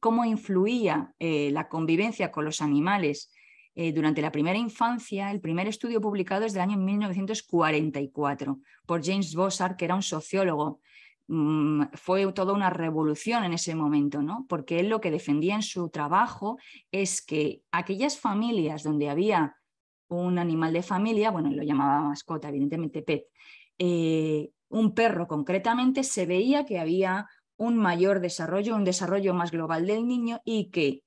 cómo influía eh, la convivencia con los animales eh, durante la primera infancia, el primer estudio publicado es del año 1944 por James Bossard, que era un sociólogo. Mm, fue toda una revolución en ese momento, ¿no? porque él lo que defendía en su trabajo es que aquellas familias donde había un animal de familia, bueno, lo llamaba mascota, evidentemente pet, eh, un perro concretamente, se veía que había un mayor desarrollo, un desarrollo más global del niño y que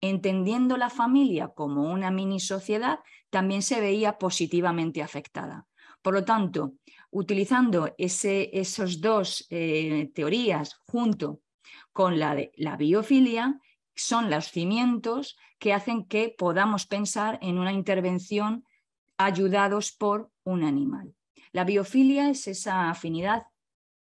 entendiendo la familia como una mini sociedad, también se veía positivamente afectada. Por lo tanto, utilizando esas dos eh, teorías junto con la, de, la biofilia, son los cimientos que hacen que podamos pensar en una intervención ayudados por un animal. La biofilia es esa afinidad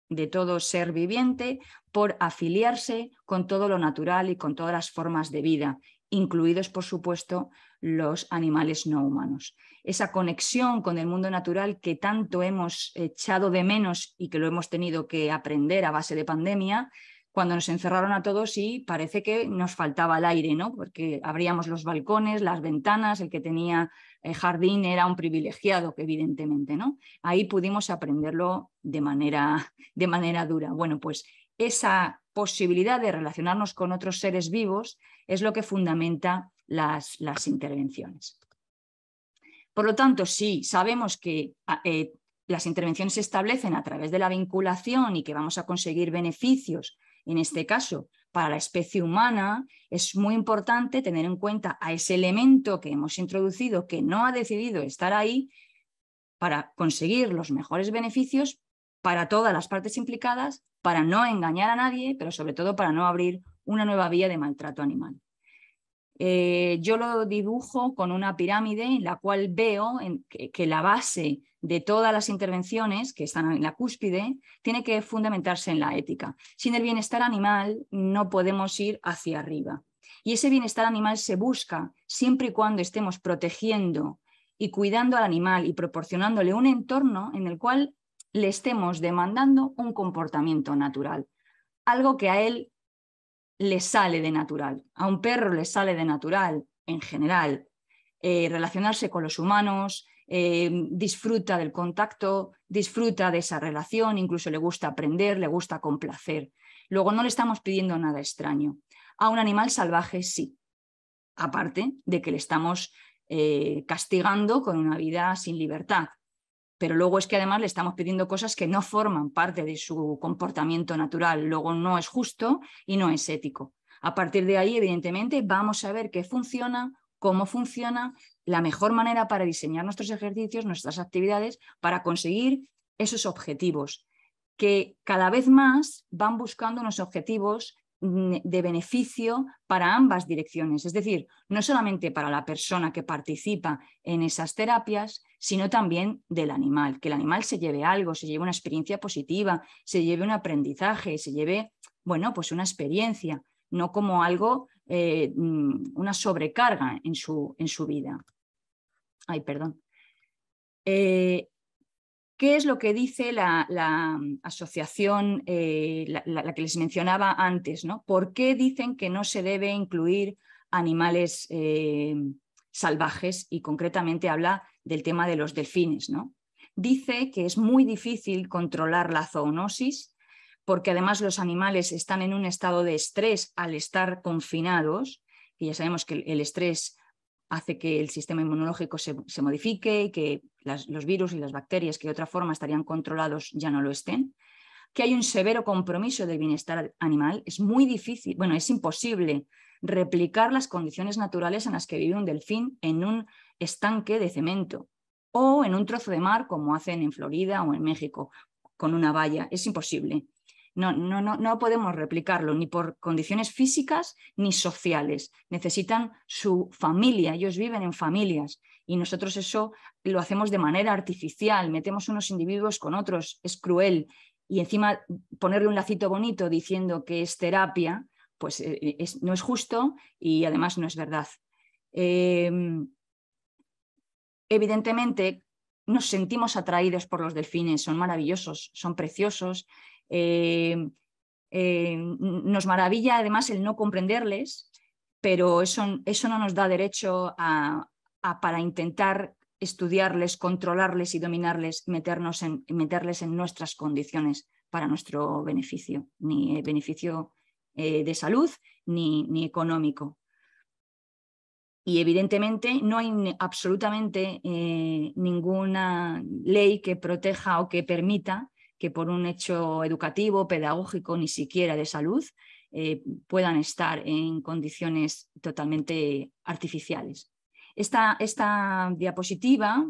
de todo ser viviente por afiliarse con todo lo natural y con todas las formas de vida, incluidos, por supuesto, los animales no humanos. Esa conexión con el mundo natural que tanto hemos echado de menos y que lo hemos tenido que aprender a base de pandemia, cuando nos encerraron a todos y parece que nos faltaba el aire, ¿no? Porque abríamos los balcones, las ventanas, el que tenía Jardín era un privilegiado, que evidentemente, ¿no? Ahí pudimos aprenderlo de manera, de manera dura. Bueno, pues esa posibilidad de relacionarnos con otros seres vivos es lo que fundamenta las, las intervenciones. Por lo tanto, sí, sabemos que ah, eh, las intervenciones se establecen a través de la vinculación y que vamos a conseguir beneficios, en este caso, para la especie humana es muy importante tener en cuenta a ese elemento que hemos introducido que no ha decidido estar ahí para conseguir los mejores beneficios para todas las partes implicadas, para no engañar a nadie, pero sobre todo para no abrir una nueva vía de maltrato animal. Eh, yo lo dibujo con una pirámide en la cual veo que, que, la base de todas las intervenciones que están en la cúspide tiene que fundamentarse en la ética. Sin el bienestar animal no podemos ir hacia arriba. Y ese bienestar animal se busca siempre y cuando estemos protegiendo y cuidando al animal y proporcionándole un entorno en el cual le estemos demandando un comportamiento natural, algo que a él le sale de natural. A un perro le sale de natural, en general, eh, relacionarse con los humanos, eh, disfruta del contacto, disfruta de esa relación, incluso le gusta aprender, le gusta complacer. Luego no le estamos pidiendo nada extraño. A un animal salvaje sí, aparte de que le estamos eh, castigando con una vida sin libertad pero luego es que además le estamos pidiendo cosas que no forman parte de su comportamiento natural, luego no es justo y no es ético. A partir de ahí, evidentemente, vamos a ver qué funciona, cómo funciona, la mejor manera para diseñar nuestros ejercicios, nuestras actividades, para conseguir esos objetivos, que cada vez más van buscando unos objetivos mm, de beneficio para ambas direcciones, es decir, no solamente para la persona que participa en esas terapias, sino también del animal, que el animal se lleve algo, se lleve una experiencia positiva, se lleve un aprendizaje, se lleve, bueno, pues una experiencia, no como algo, eh, mm, una sobrecarga en su, en su vida. Ay, perdón. Eh, ¿Qué es lo que dice la, asociación, eh, la, que les mencionaba antes? ¿no? ¿Por qué dicen que no se debe incluir animales salvajes? Y concretamente habla del tema de los delfines. ¿no? Dice que es muy difícil controlar la zoonosis porque además los animales están en un estado de estrés al estar confinados, y ya sabemos que el estrés hace que el sistema inmunológico se, modifique y que los virus y las bacterias que de otra forma estarían controlados ya no lo estén, que hay un severo compromiso del bienestar animal. Es muy difícil, bueno, es imposible replicar las condiciones naturales en las que vive un delfín en un estanque de cemento o en un trozo de mar como hacen en Florida o en México con una valla. Es imposible. No, no, no, no podemos replicarlo ni por condiciones físicas ni sociales. Necesitan su familia, ellos viven en familias y nosotros eso lo hacemos de manera artificial, metemos unos individuos con otros, es cruel. Y encima ponerle un lacito bonito diciendo que es terapia, pues eh, no es justo y además no es verdad. Em, Evidentemente, nos sentimos atraídos por los delfines, son maravillosos, son preciosos. Eh, eh, nos maravilla además el no comprenderles, pero eso, no nos da derecho a, para intentar estudiarles, controlarles y dominarles, meternos en, meterles en nuestras condiciones para nuestro beneficio, ni eh, beneficio de salud ni, ni económico. Y evidentemente no hay absolutamente eh, ninguna ley que proteja o que permita que por un hecho educativo, pedagógico, ni siquiera de salud, eh, puedan estar en condiciones totalmente artificiales. Esta, diapositiva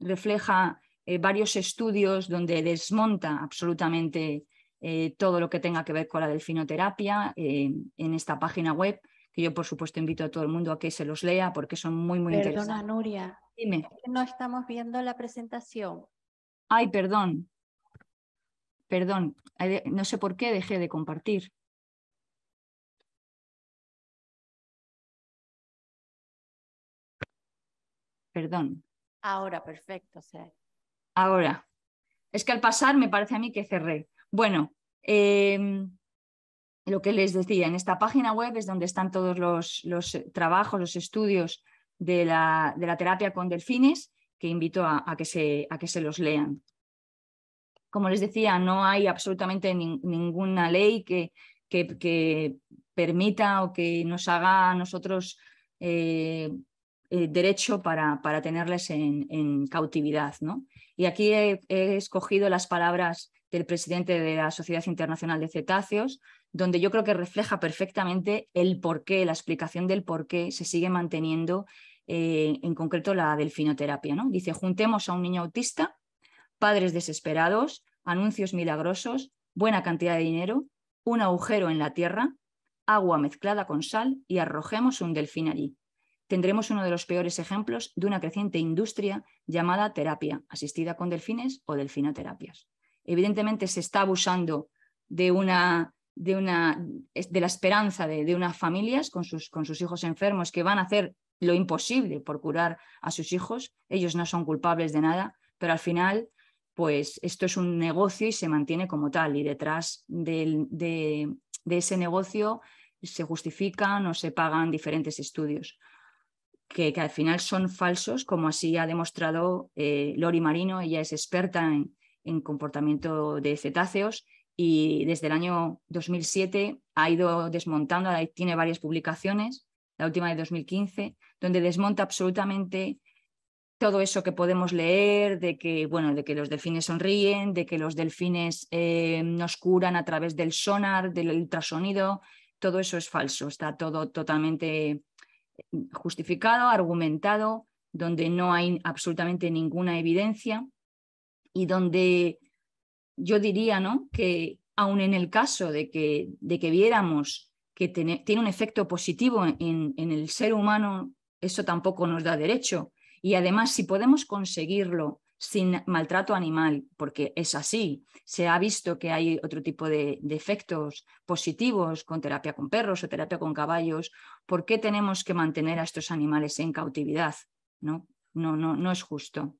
refleja eh, varios estudios donde desmonta absolutamente todo lo que tenga que ver con la delfinoterapia en esta página web que yo por supuesto invito a todo el mundo a que se los lea porque son muy, muy interesantes. Perdona, Nuria. Dime. No estamos viendo la presentación. Ay, perdón. Perdón, eh, no sé por qué dejé de compartir. Perdón. Ahora, perfecto. Ahora. Es que al pasar me parece a mí que cerré. Bueno, eh, lo que les decía, en esta página web es donde están todos los, eh, trabajos, los estudios de la, terapia con delfines, que invito a, que se, los lean. Como les decía, no hay absolutamente ninguna ley que, permita o que nos haga a nosotros eh, eh, derecho para, tenerles en, cautividad. Y aquí he escogido las palabras del presidente de la Sociedad Internacional de Cetáceos, donde yo creo que refleja perfectamente el porqué, la explicación del por qué se sigue manteniendo eh, en concreto la delfinoterapia. ¿no? Dice, juntemos a un niño autista, padres desesperados, anuncios milagrosos, buena cantidad de dinero, un agujero en la tierra, agua mezclada con sal y arrojemos un delfín allí. Tendremos uno de los peores ejemplos de una creciente industria llamada terapia, asistida con delfines o delfinoterapias. Evidentemente se está abusando de una de, una, de la esperanza de, de, unas familias con sus, con sus hijos enfermos que van a hacer lo imposible por curar a sus hijos. Ellos no son culpables de nada, pero al final, pues esto es un negocio y se mantiene como tal. Y detrás de, ese negocio se justifican o se pagan diferentes estudios. Que, que, al final son falsos, como así ha demostrado eh, Lori Marino, ella es experta en, en comportamiento de cetáceos y desde el año 2007 ha ido desmontando, tiene varias publicaciones, la última de 2015, donde desmonta absolutamente todo eso que podemos leer de que, bueno, de que los delfines sonríen, de que los delfines eh, nos curan a través del sonar, del ultrasonido, todo eso es falso, está todo totalmente eh, justificado, argumentado, donde no hay absolutamente ninguna evidencia y donde yo diría ¿no? que aun en el caso de que, de que viéramos que tiene, un efecto positivo en, el ser humano, eso tampoco nos da derecho. Y además, si podemos conseguirlo sin maltrato animal, porque es así, se ha visto que hay otro tipo de, de efectos positivos con terapia con perros o terapia con caballos, ¿por qué tenemos que mantener a estos animales en cautividad? No, no, no, no es justo.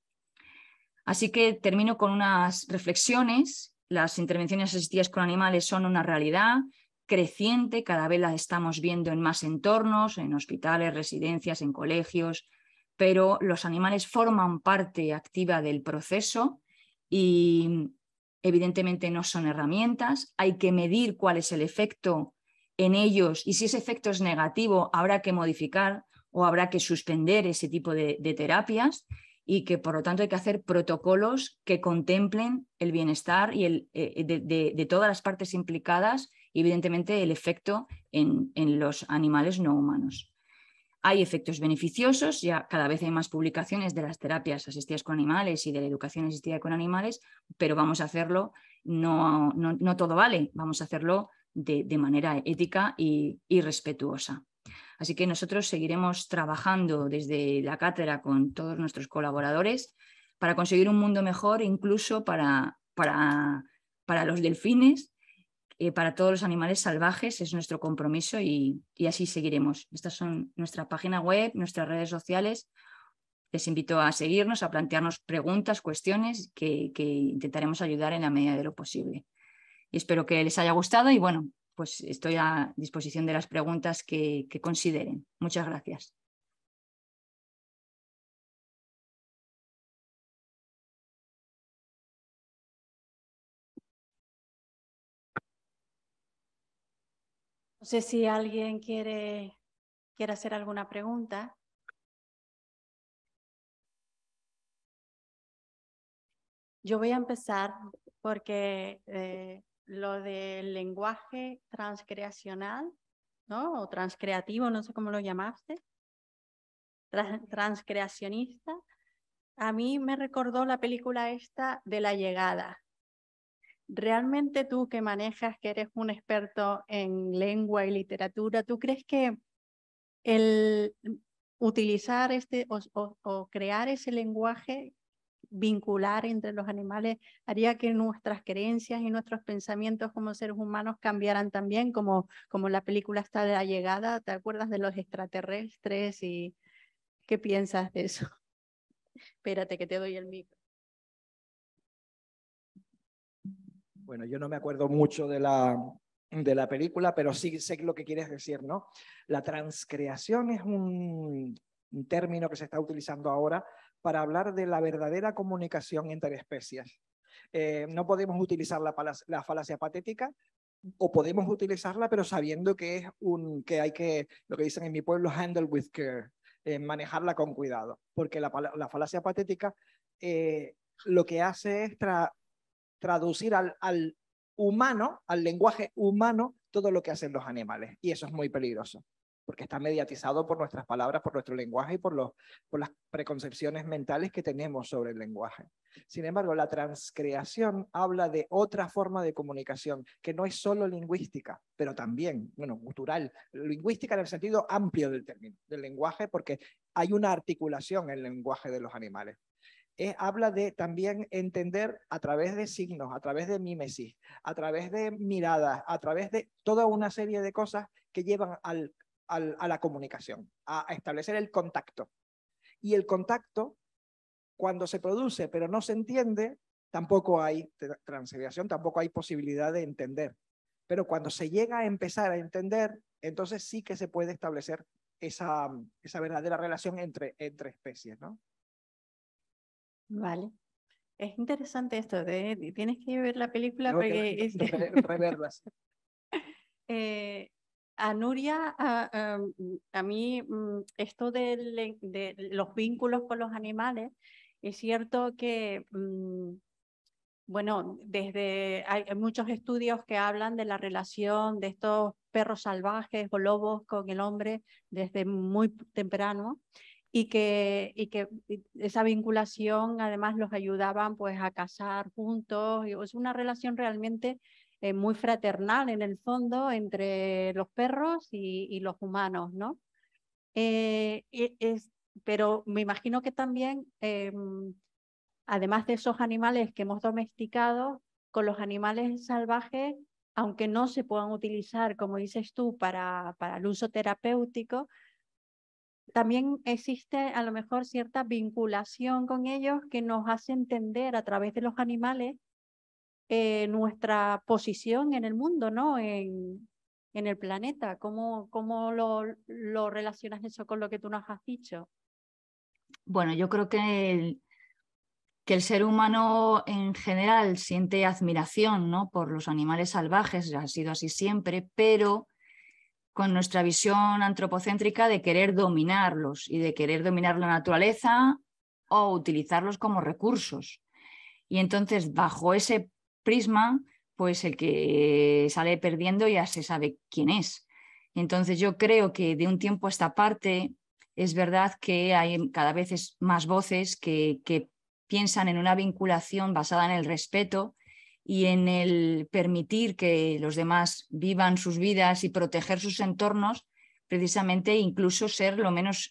Así que termino con unas reflexiones. Las intervenciones asistidas con animales son una realidad creciente, cada vez las estamos viendo en más entornos, en hospitales, residencias, en colegios, pero los animales forman parte activa del proceso y evidentemente no son herramientas, hay que medir cuál es el efecto en ellos y si ese efecto es negativo habrá que modificar o habrá que suspender ese tipo de, de terapias y que por lo tanto hay que hacer protocolos que contemplen el bienestar y eh, eh, de, todas las partes implicadas y evidentemente el efecto en, los animales no humanos. Hay efectos beneficiosos, ya cada vez hay más publicaciones de las terapias asistidas con animales y de la educación asistida con animales, pero vamos a hacerlo, no, todo vale, vamos a hacerlo de, manera ética y, y respetuosa. Así que nosotros seguiremos trabajando desde la cátedra con todos nuestros colaboradores para conseguir un mundo mejor, incluso para, los delfines, eh, para todos los animales salvajes, es nuestro compromiso y, así seguiremos. Estas son nuestra página web, nuestras redes sociales. Les invito a seguirnos, a plantearnos preguntas, cuestiones que, que intentaremos ayudar en la medida de lo posible. espero que les haya gustado y bueno, pues estoy a disposición de las preguntas que, consideren. Muchas gracias. No sé si alguien quiere, quiere hacer alguna pregunta. Yo voy a empezar porque eh, lo del lenguaje transcreacional, ¿no? O transcreativo, no sé cómo lo llamaste, transcreacionista, a mí me recordó la película esta de la llegada. Realmente tú que manejas, que eres un experto en lengua y literatura, ¿tú crees que el utilizar este o crear ese lenguaje vincular entre los animales haría que nuestras creencias y nuestros pensamientos como seres humanos cambiaran también, como, como la película está de la llegada, ¿te acuerdas de los extraterrestres y qué piensas de eso? Espérate que te doy el micro. Bueno, yo no me acuerdo mucho de la, de la película, pero sí sé lo que quieres decir, ¿no? La transcreación es un, un término que se está utilizando ahora, para hablar de la verdadera comunicación entre especies. Eh, no podemos utilizar la, falacia patética o podemos utilizarla, pero sabiendo que es un que hay que, lo que dicen en mi pueblo, handle with care, eh, manejarla con cuidado, porque la, falacia patética eh, lo que hace es traducir al humano, al lenguaje humano, todo lo que hacen los animales, y eso es muy peligroso porque está mediatizado por nuestras palabras, por nuestro lenguaje y por, los, por las preconcepciones mentales que tenemos sobre el lenguaje. Sin embargo, la transcreación habla de otra forma de comunicación que no es solo lingüística, pero también, bueno, cultural, lingüística en el sentido amplio del término, del lenguaje, porque hay una articulación en el lenguaje de los animales. Eh, habla de también entender a través de signos, a través de mímesis, a través de miradas, a través de toda una serie de cosas que llevan al, a la comunicación, a, establecer el contacto. Y el contacto, cuando se produce pero no se entiende, tampoco hay transgresión, tampoco hay posibilidad de entender. Pero cuando se llega a empezar a entender, entonces sí que se puede establecer esa, esa verdadera relación entre, entre especies, ¿no? Vale. Es interesante esto, de, tienes que ver la película porque a Nuria, a, mm, mí mm, esto de, los vínculos con los animales, es cierto que, mm, bueno, desde hay muchos estudios que hablan de la relación de estos perros salvajes o lobos con el hombre desde muy temprano y que, y que esa vinculación además los ayudaban pues a cazar juntos, es una relación realmente eh, muy fraternal en el fondo entre los perros y, los humanos, ¿no? Eh, e, es, pero me imagino que también, eh, además de esos animales que hemos domesticado, con los animales salvajes, aunque no se puedan utilizar, como dices tú, para, para el uso terapéutico, también existe a lo mejor cierta vinculación con ellos que nos hace entender a través de los animales eh, nuestra posición en el mundo, ¿no? En, el planeta. ¿Cómo, cómo lo, relacionas eso con lo que tú nos has dicho? Bueno, yo creo que el, que el ser humano en general siente admiración ¿no? por los animales salvajes, ha sido así siempre, pero con nuestra visión antropocéntrica de querer dominarlos y de querer dominar la naturaleza o utilizarlos como recursos. Y entonces, bajo ese prisma, pues el que sale perdiendo ya se sabe quién es. Entonces yo creo que de un tiempo a esta parte es verdad que hay cada vez más voces que, piensan en una vinculación basada en el respeto y en el permitir que los demás vivan sus vidas y proteger sus entornos, precisamente incluso ser lo menos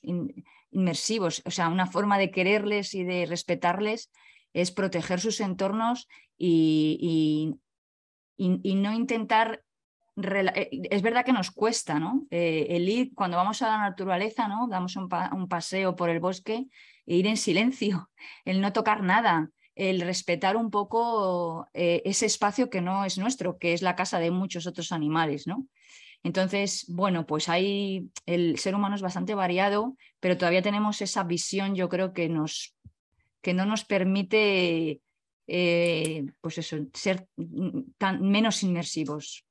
inmersivos. O sea, una forma de quererles y de respetarles es proteger sus entornos y, no intentar... Eh, es verdad que nos cuesta, ¿no? Eh, el ir, cuando vamos a la naturaleza, ¿no? Damos un, paseo por el bosque, e ir en silencio, [laughs] el no tocar nada, el respetar un poco eh, ese espacio que no es nuestro, que es la casa de muchos otros animales, ¿no? Entonces, bueno, pues ahí el ser humano es bastante variado, pero todavía tenemos esa visión, yo creo, que, nos, que no nos permite eh, pues eso, ser mm, tan, menos inmersivos.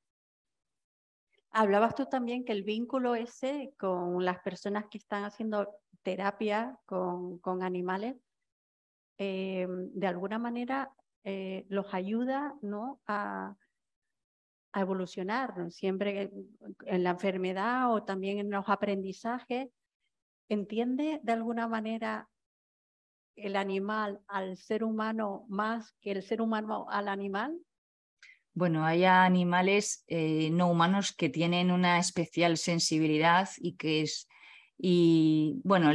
Hablabas tú también que el vínculo ese con las personas que están haciendo terapia con, animales, eh, de alguna manera eh, los ayuda ¿no? a, evolucionar, siempre en la enfermedad o también en los aprendizajes. ¿Entiende de alguna manera el animal al ser humano más que el ser humano al animal? Bueno, hay animales eh, no humanos que tienen una especial sensibilidad y que es, y bueno,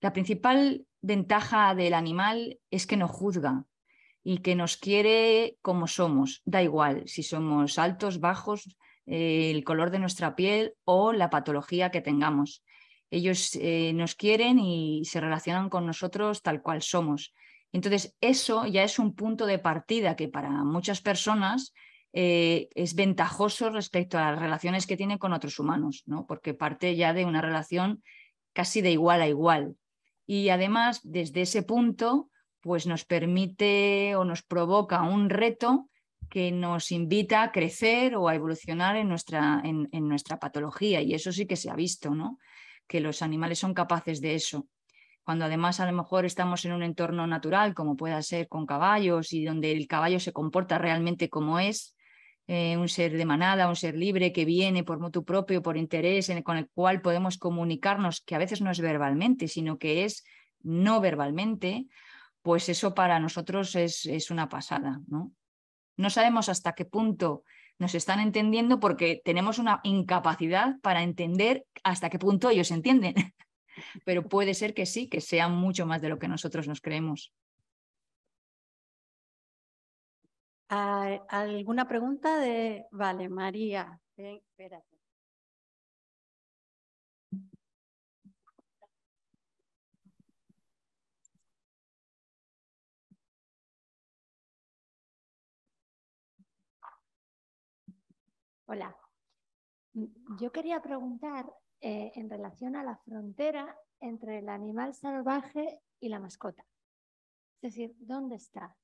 la principal ventaja del animal es que no juzga y que nos quiere como somos, da igual si somos altos, bajos, eh, el color de nuestra piel o la patología que tengamos. Ellos eh, nos quieren y se relacionan con nosotros tal cual somos. Entonces, eso ya es un punto de partida que para muchas personas eh, es ventajoso respecto a las relaciones que tienen con otros humanos, ¿no? porque parte ya de una relación casi de igual a igual. Y además, desde ese punto, pues nos permite o nos provoca un reto que nos invita a crecer o a evolucionar en nuestra, en nuestra patología. Y eso sí que se ha visto, ¿no? que los animales son capaces de eso. Cuando además a lo mejor estamos en un entorno natural, como pueda ser con caballos, y donde el caballo se comporta realmente como es, eh, un ser de manada, un ser libre que viene por mutuo propio, por interés, con el cual podemos comunicarnos, que a veces no es verbalmente, sino que es no verbalmente, pues eso para nosotros es, es una pasada. ¿no? no sabemos hasta qué punto nos están entendiendo porque tenemos una incapacidad para entender hasta qué punto ellos entienden. [laughs] Pero puede ser que sí, que sea mucho más de lo que nosotros nos creemos. ¿Alguna pregunta de... Vale, María. Eh, Hola. Mm, yo quería preguntar eh, en relación a la frontera entre el animal salvaje y la mascota. Es decir, ¿dónde está?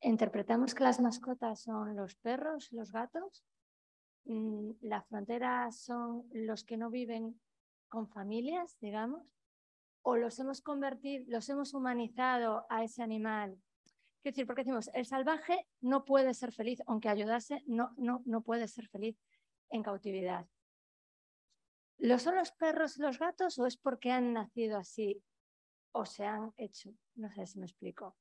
¿Interpretamos que las mascotas son los perros, los gatos? Mm, ¿La frontera son los que no viven con familias, digamos? ¿O los hemos convertido, los hemos humanizado a ese animal es decir, porque decimos, el salvaje no puede ser feliz, aunque ayudase, no, puede ser feliz en cautividad. ¿Lo son los perros y los gatos o es porque han nacido así o se han hecho? No sé si me explico.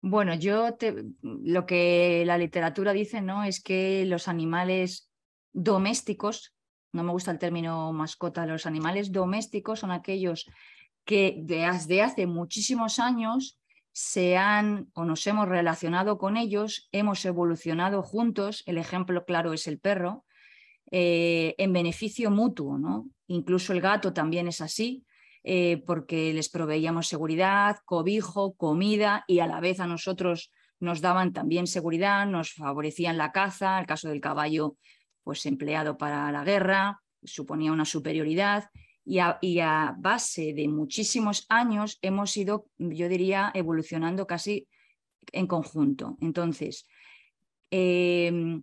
Bueno, yo lo que la literatura dice, ¿no? Es que los animales domésticos, no me gusta el término mascota, los animales domésticos son aquellos que desde hace muchísimos años se han o nos hemos relacionado con ellos, hemos evolucionado juntos, el ejemplo claro es el perro, eh, en beneficio mutuo, ¿no? Incluso el gato también es así, eh, porque les proveíamos seguridad, cobijo, comida y a la vez a nosotros nos daban también seguridad, nos favorecían la caza, el caso del caballo, pues empleado para la guerra, suponía una superioridad y a, base de muchísimos años hemos ido, yo diría, evolucionando casi en conjunto. Entonces, em,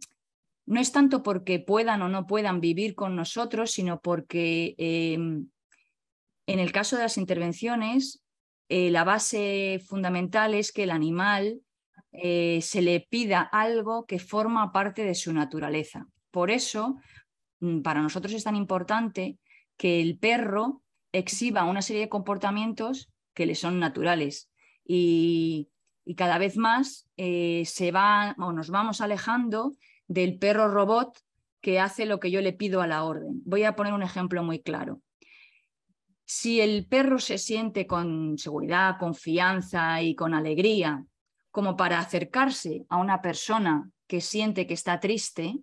no es tanto porque puedan o no puedan vivir con nosotros, sino porque em, en el caso de las intervenciones, eh, la base fundamental es que el animal eh, se le pida algo que forma parte de su naturaleza. Por eso, mm, para nosotros es tan importante que el perro exhiba una serie de comportamientos que le son naturales. Y, cada vez más eh, se va, o nos vamos alejando del perro robot que hace lo que yo le pido a la orden. Voy a poner un ejemplo muy claro. Si el perro se siente con seguridad, confianza y con alegría como para acercarse a una persona que siente que está triste,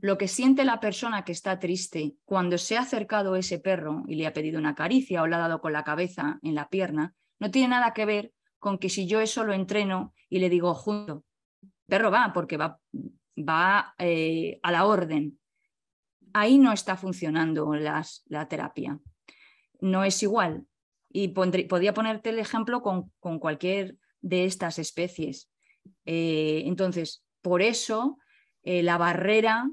lo que siente la persona que está triste cuando se ha acercado ese perro y le ha pedido una caricia o le ha dado con la cabeza en la pierna, no tiene nada que ver con que si yo eso lo entreno y le digo junto, perro va porque va, va eh, a la orden. Ahí no está funcionando la terapia. No es igual. Y podría ponerte el ejemplo con, cualquier de estas especies. Eh, entonces, por eso eh, la barrera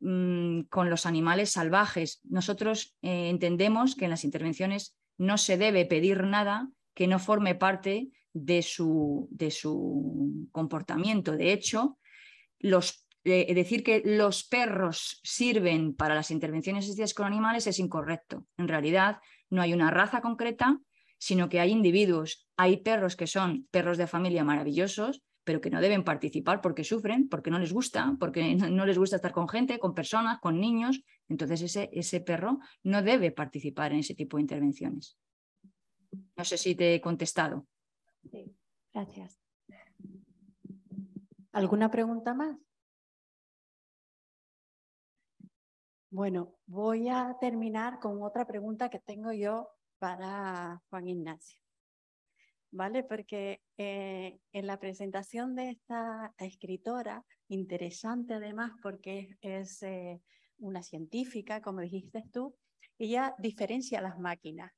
Mm, con los animales salvajes. Nosotros eh, entendemos que en las intervenciones no se debe pedir nada que no forme parte de su, de su comportamiento. De hecho, eh, decir que los perros sirven para las intervenciones con animales es incorrecto. En realidad, no hay una raza concreta, sino que hay individuos. Hay perros que son perros de familia maravillosos, pero que no deben participar porque sufren, porque no les gusta, porque [laughs] no les gusta estar con gente, con personas, con niños. Entonces ese, perro no debe participar en ese tipo de intervenciones. No sé si te he contestado. Sí, gracias. ¿Alguna pregunta más? Bueno, voy a terminar con otra pregunta que tengo yo para Juan Ignacio. ¿vale? Porque eh, en la presentación de esta escritora, interesante además porque es, eh, una científica, como dijiste tú, ella diferencia las máquinas.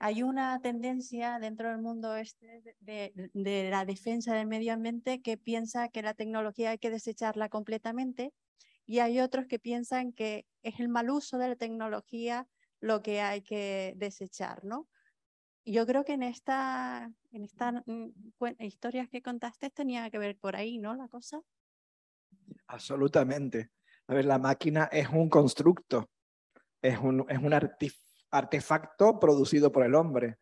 Hay una tendencia dentro del mundo este de, de la defensa del medio ambiente que piensa que la tecnología hay que desecharla completamente y hay otros que piensan que es el mal uso de la tecnología lo que hay que desechar, ¿no? yo creo que en esta, en estas mm, historias que contaste tenía que ver por ahí, ¿no? La cosa. Absolutamente. A ver, la máquina es un constructo, es un, es un artefacto producido por el hombre.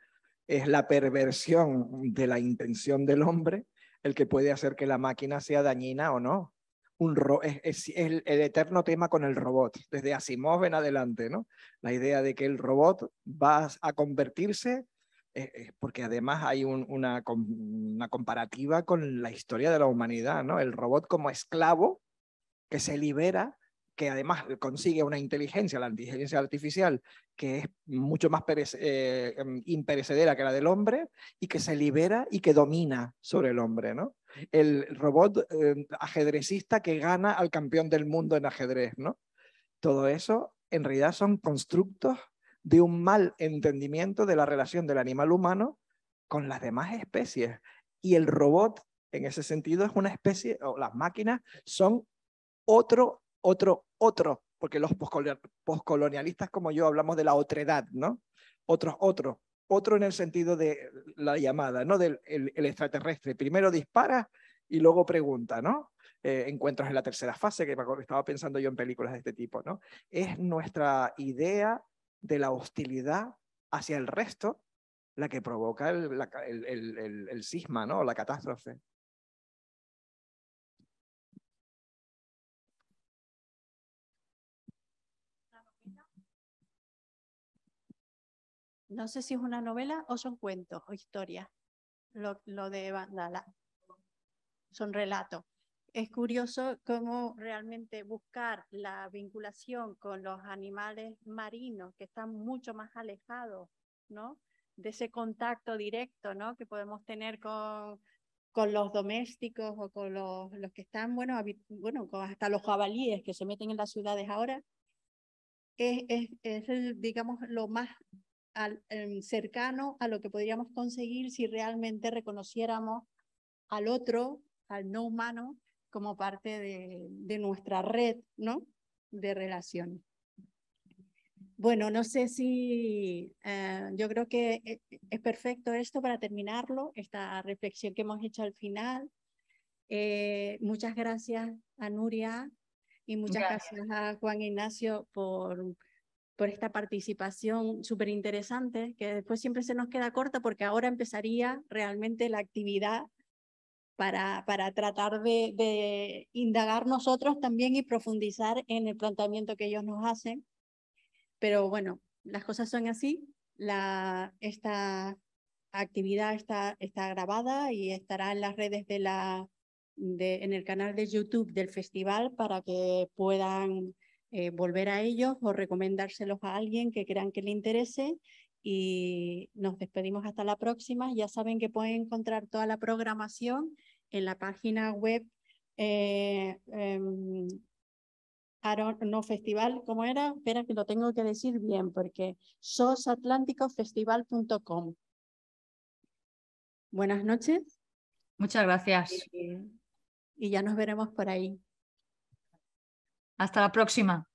Es la perversión de la intención del hombre el que puede hacer que la máquina sea dañina o no. Un es, el, eterno tema con el robot, desde Asimov en adelante, ¿no? La idea de que el robot va a convertirse eh, eh, porque además hay una, comparativa con la historia de la humanidad, ¿no? El robot como esclavo que se libera, que además consigue una inteligencia, la inteligencia artificial, que es mucho más eh, em, imperecedera que la del hombre, y que se libera y que domina sobre el hombre, ¿no? El robot em, ajedrecista que gana al campeón del mundo en ajedrez, ¿no? Todo eso en realidad son constructos de un mal entendimiento de la relación del animal humano con las demás especies. Y el robot, en ese sentido, es una especie, o las máquinas son otro, otro, otro, porque los poscolonialistas como yo hablamos de la otredad, ¿no? Otros, otros. Otro en el sentido de la llamada, ¿no? Del el, extraterrestre. Primero dispara y luego pregunta, ¿no? Eh, encuentras en la tercera fase, que estaba pensando yo en películas de este tipo, ¿no? Es nuestra idea de la hostilidad hacia el resto la que provoca el, sisma, ¿no? la catástrofe. No sé si es una novela o son cuentos o historias, lo, lo de Vandala. Son relatos es curioso cómo realmente buscar la vinculación con los animales marinos que están mucho más alejados, ¿no? De ese contacto directo, ¿no? Que podemos tener con, los domésticos o con los, los que están, bueno, bueno, hasta los jabalíes que se meten en las ciudades ahora, es, digamos, lo más em, cercano a lo que podríamos conseguir si realmente reconociéramos al otro, al no humano, como parte de, nuestra red ¿no? de relaciones. Bueno, no sé si eh, yo creo que eh, es perfecto esto para terminarlo, esta reflexión que hemos hecho al final. Eh, muchas gracias a Nuria y muchas gracias, a Juan Ignacio por, por esta participación súper interesante, que después siempre se nos queda corta porque ahora empezaría realmente la actividad para, tratar de, indagar nosotros también y profundizar en el planteamiento que ellos nos hacen. Pero bueno, las cosas son así. esta actividad está, grabada y estará en las redes de la, en el canal de YouTube del festival para que puedan eh, volver a ellos o recomendárselos a alguien que crean que le interese y nos despedimos hasta la próxima. Ya saben que pueden encontrar toda la programación en la página web eh, em, no festival, ¿cómo era? Espera que lo tengo que decir bien porque sosatlánticofestival.com. Buenas noches. Muchas gracias. Eh, y ya nos veremos por ahí. Hasta la próxima.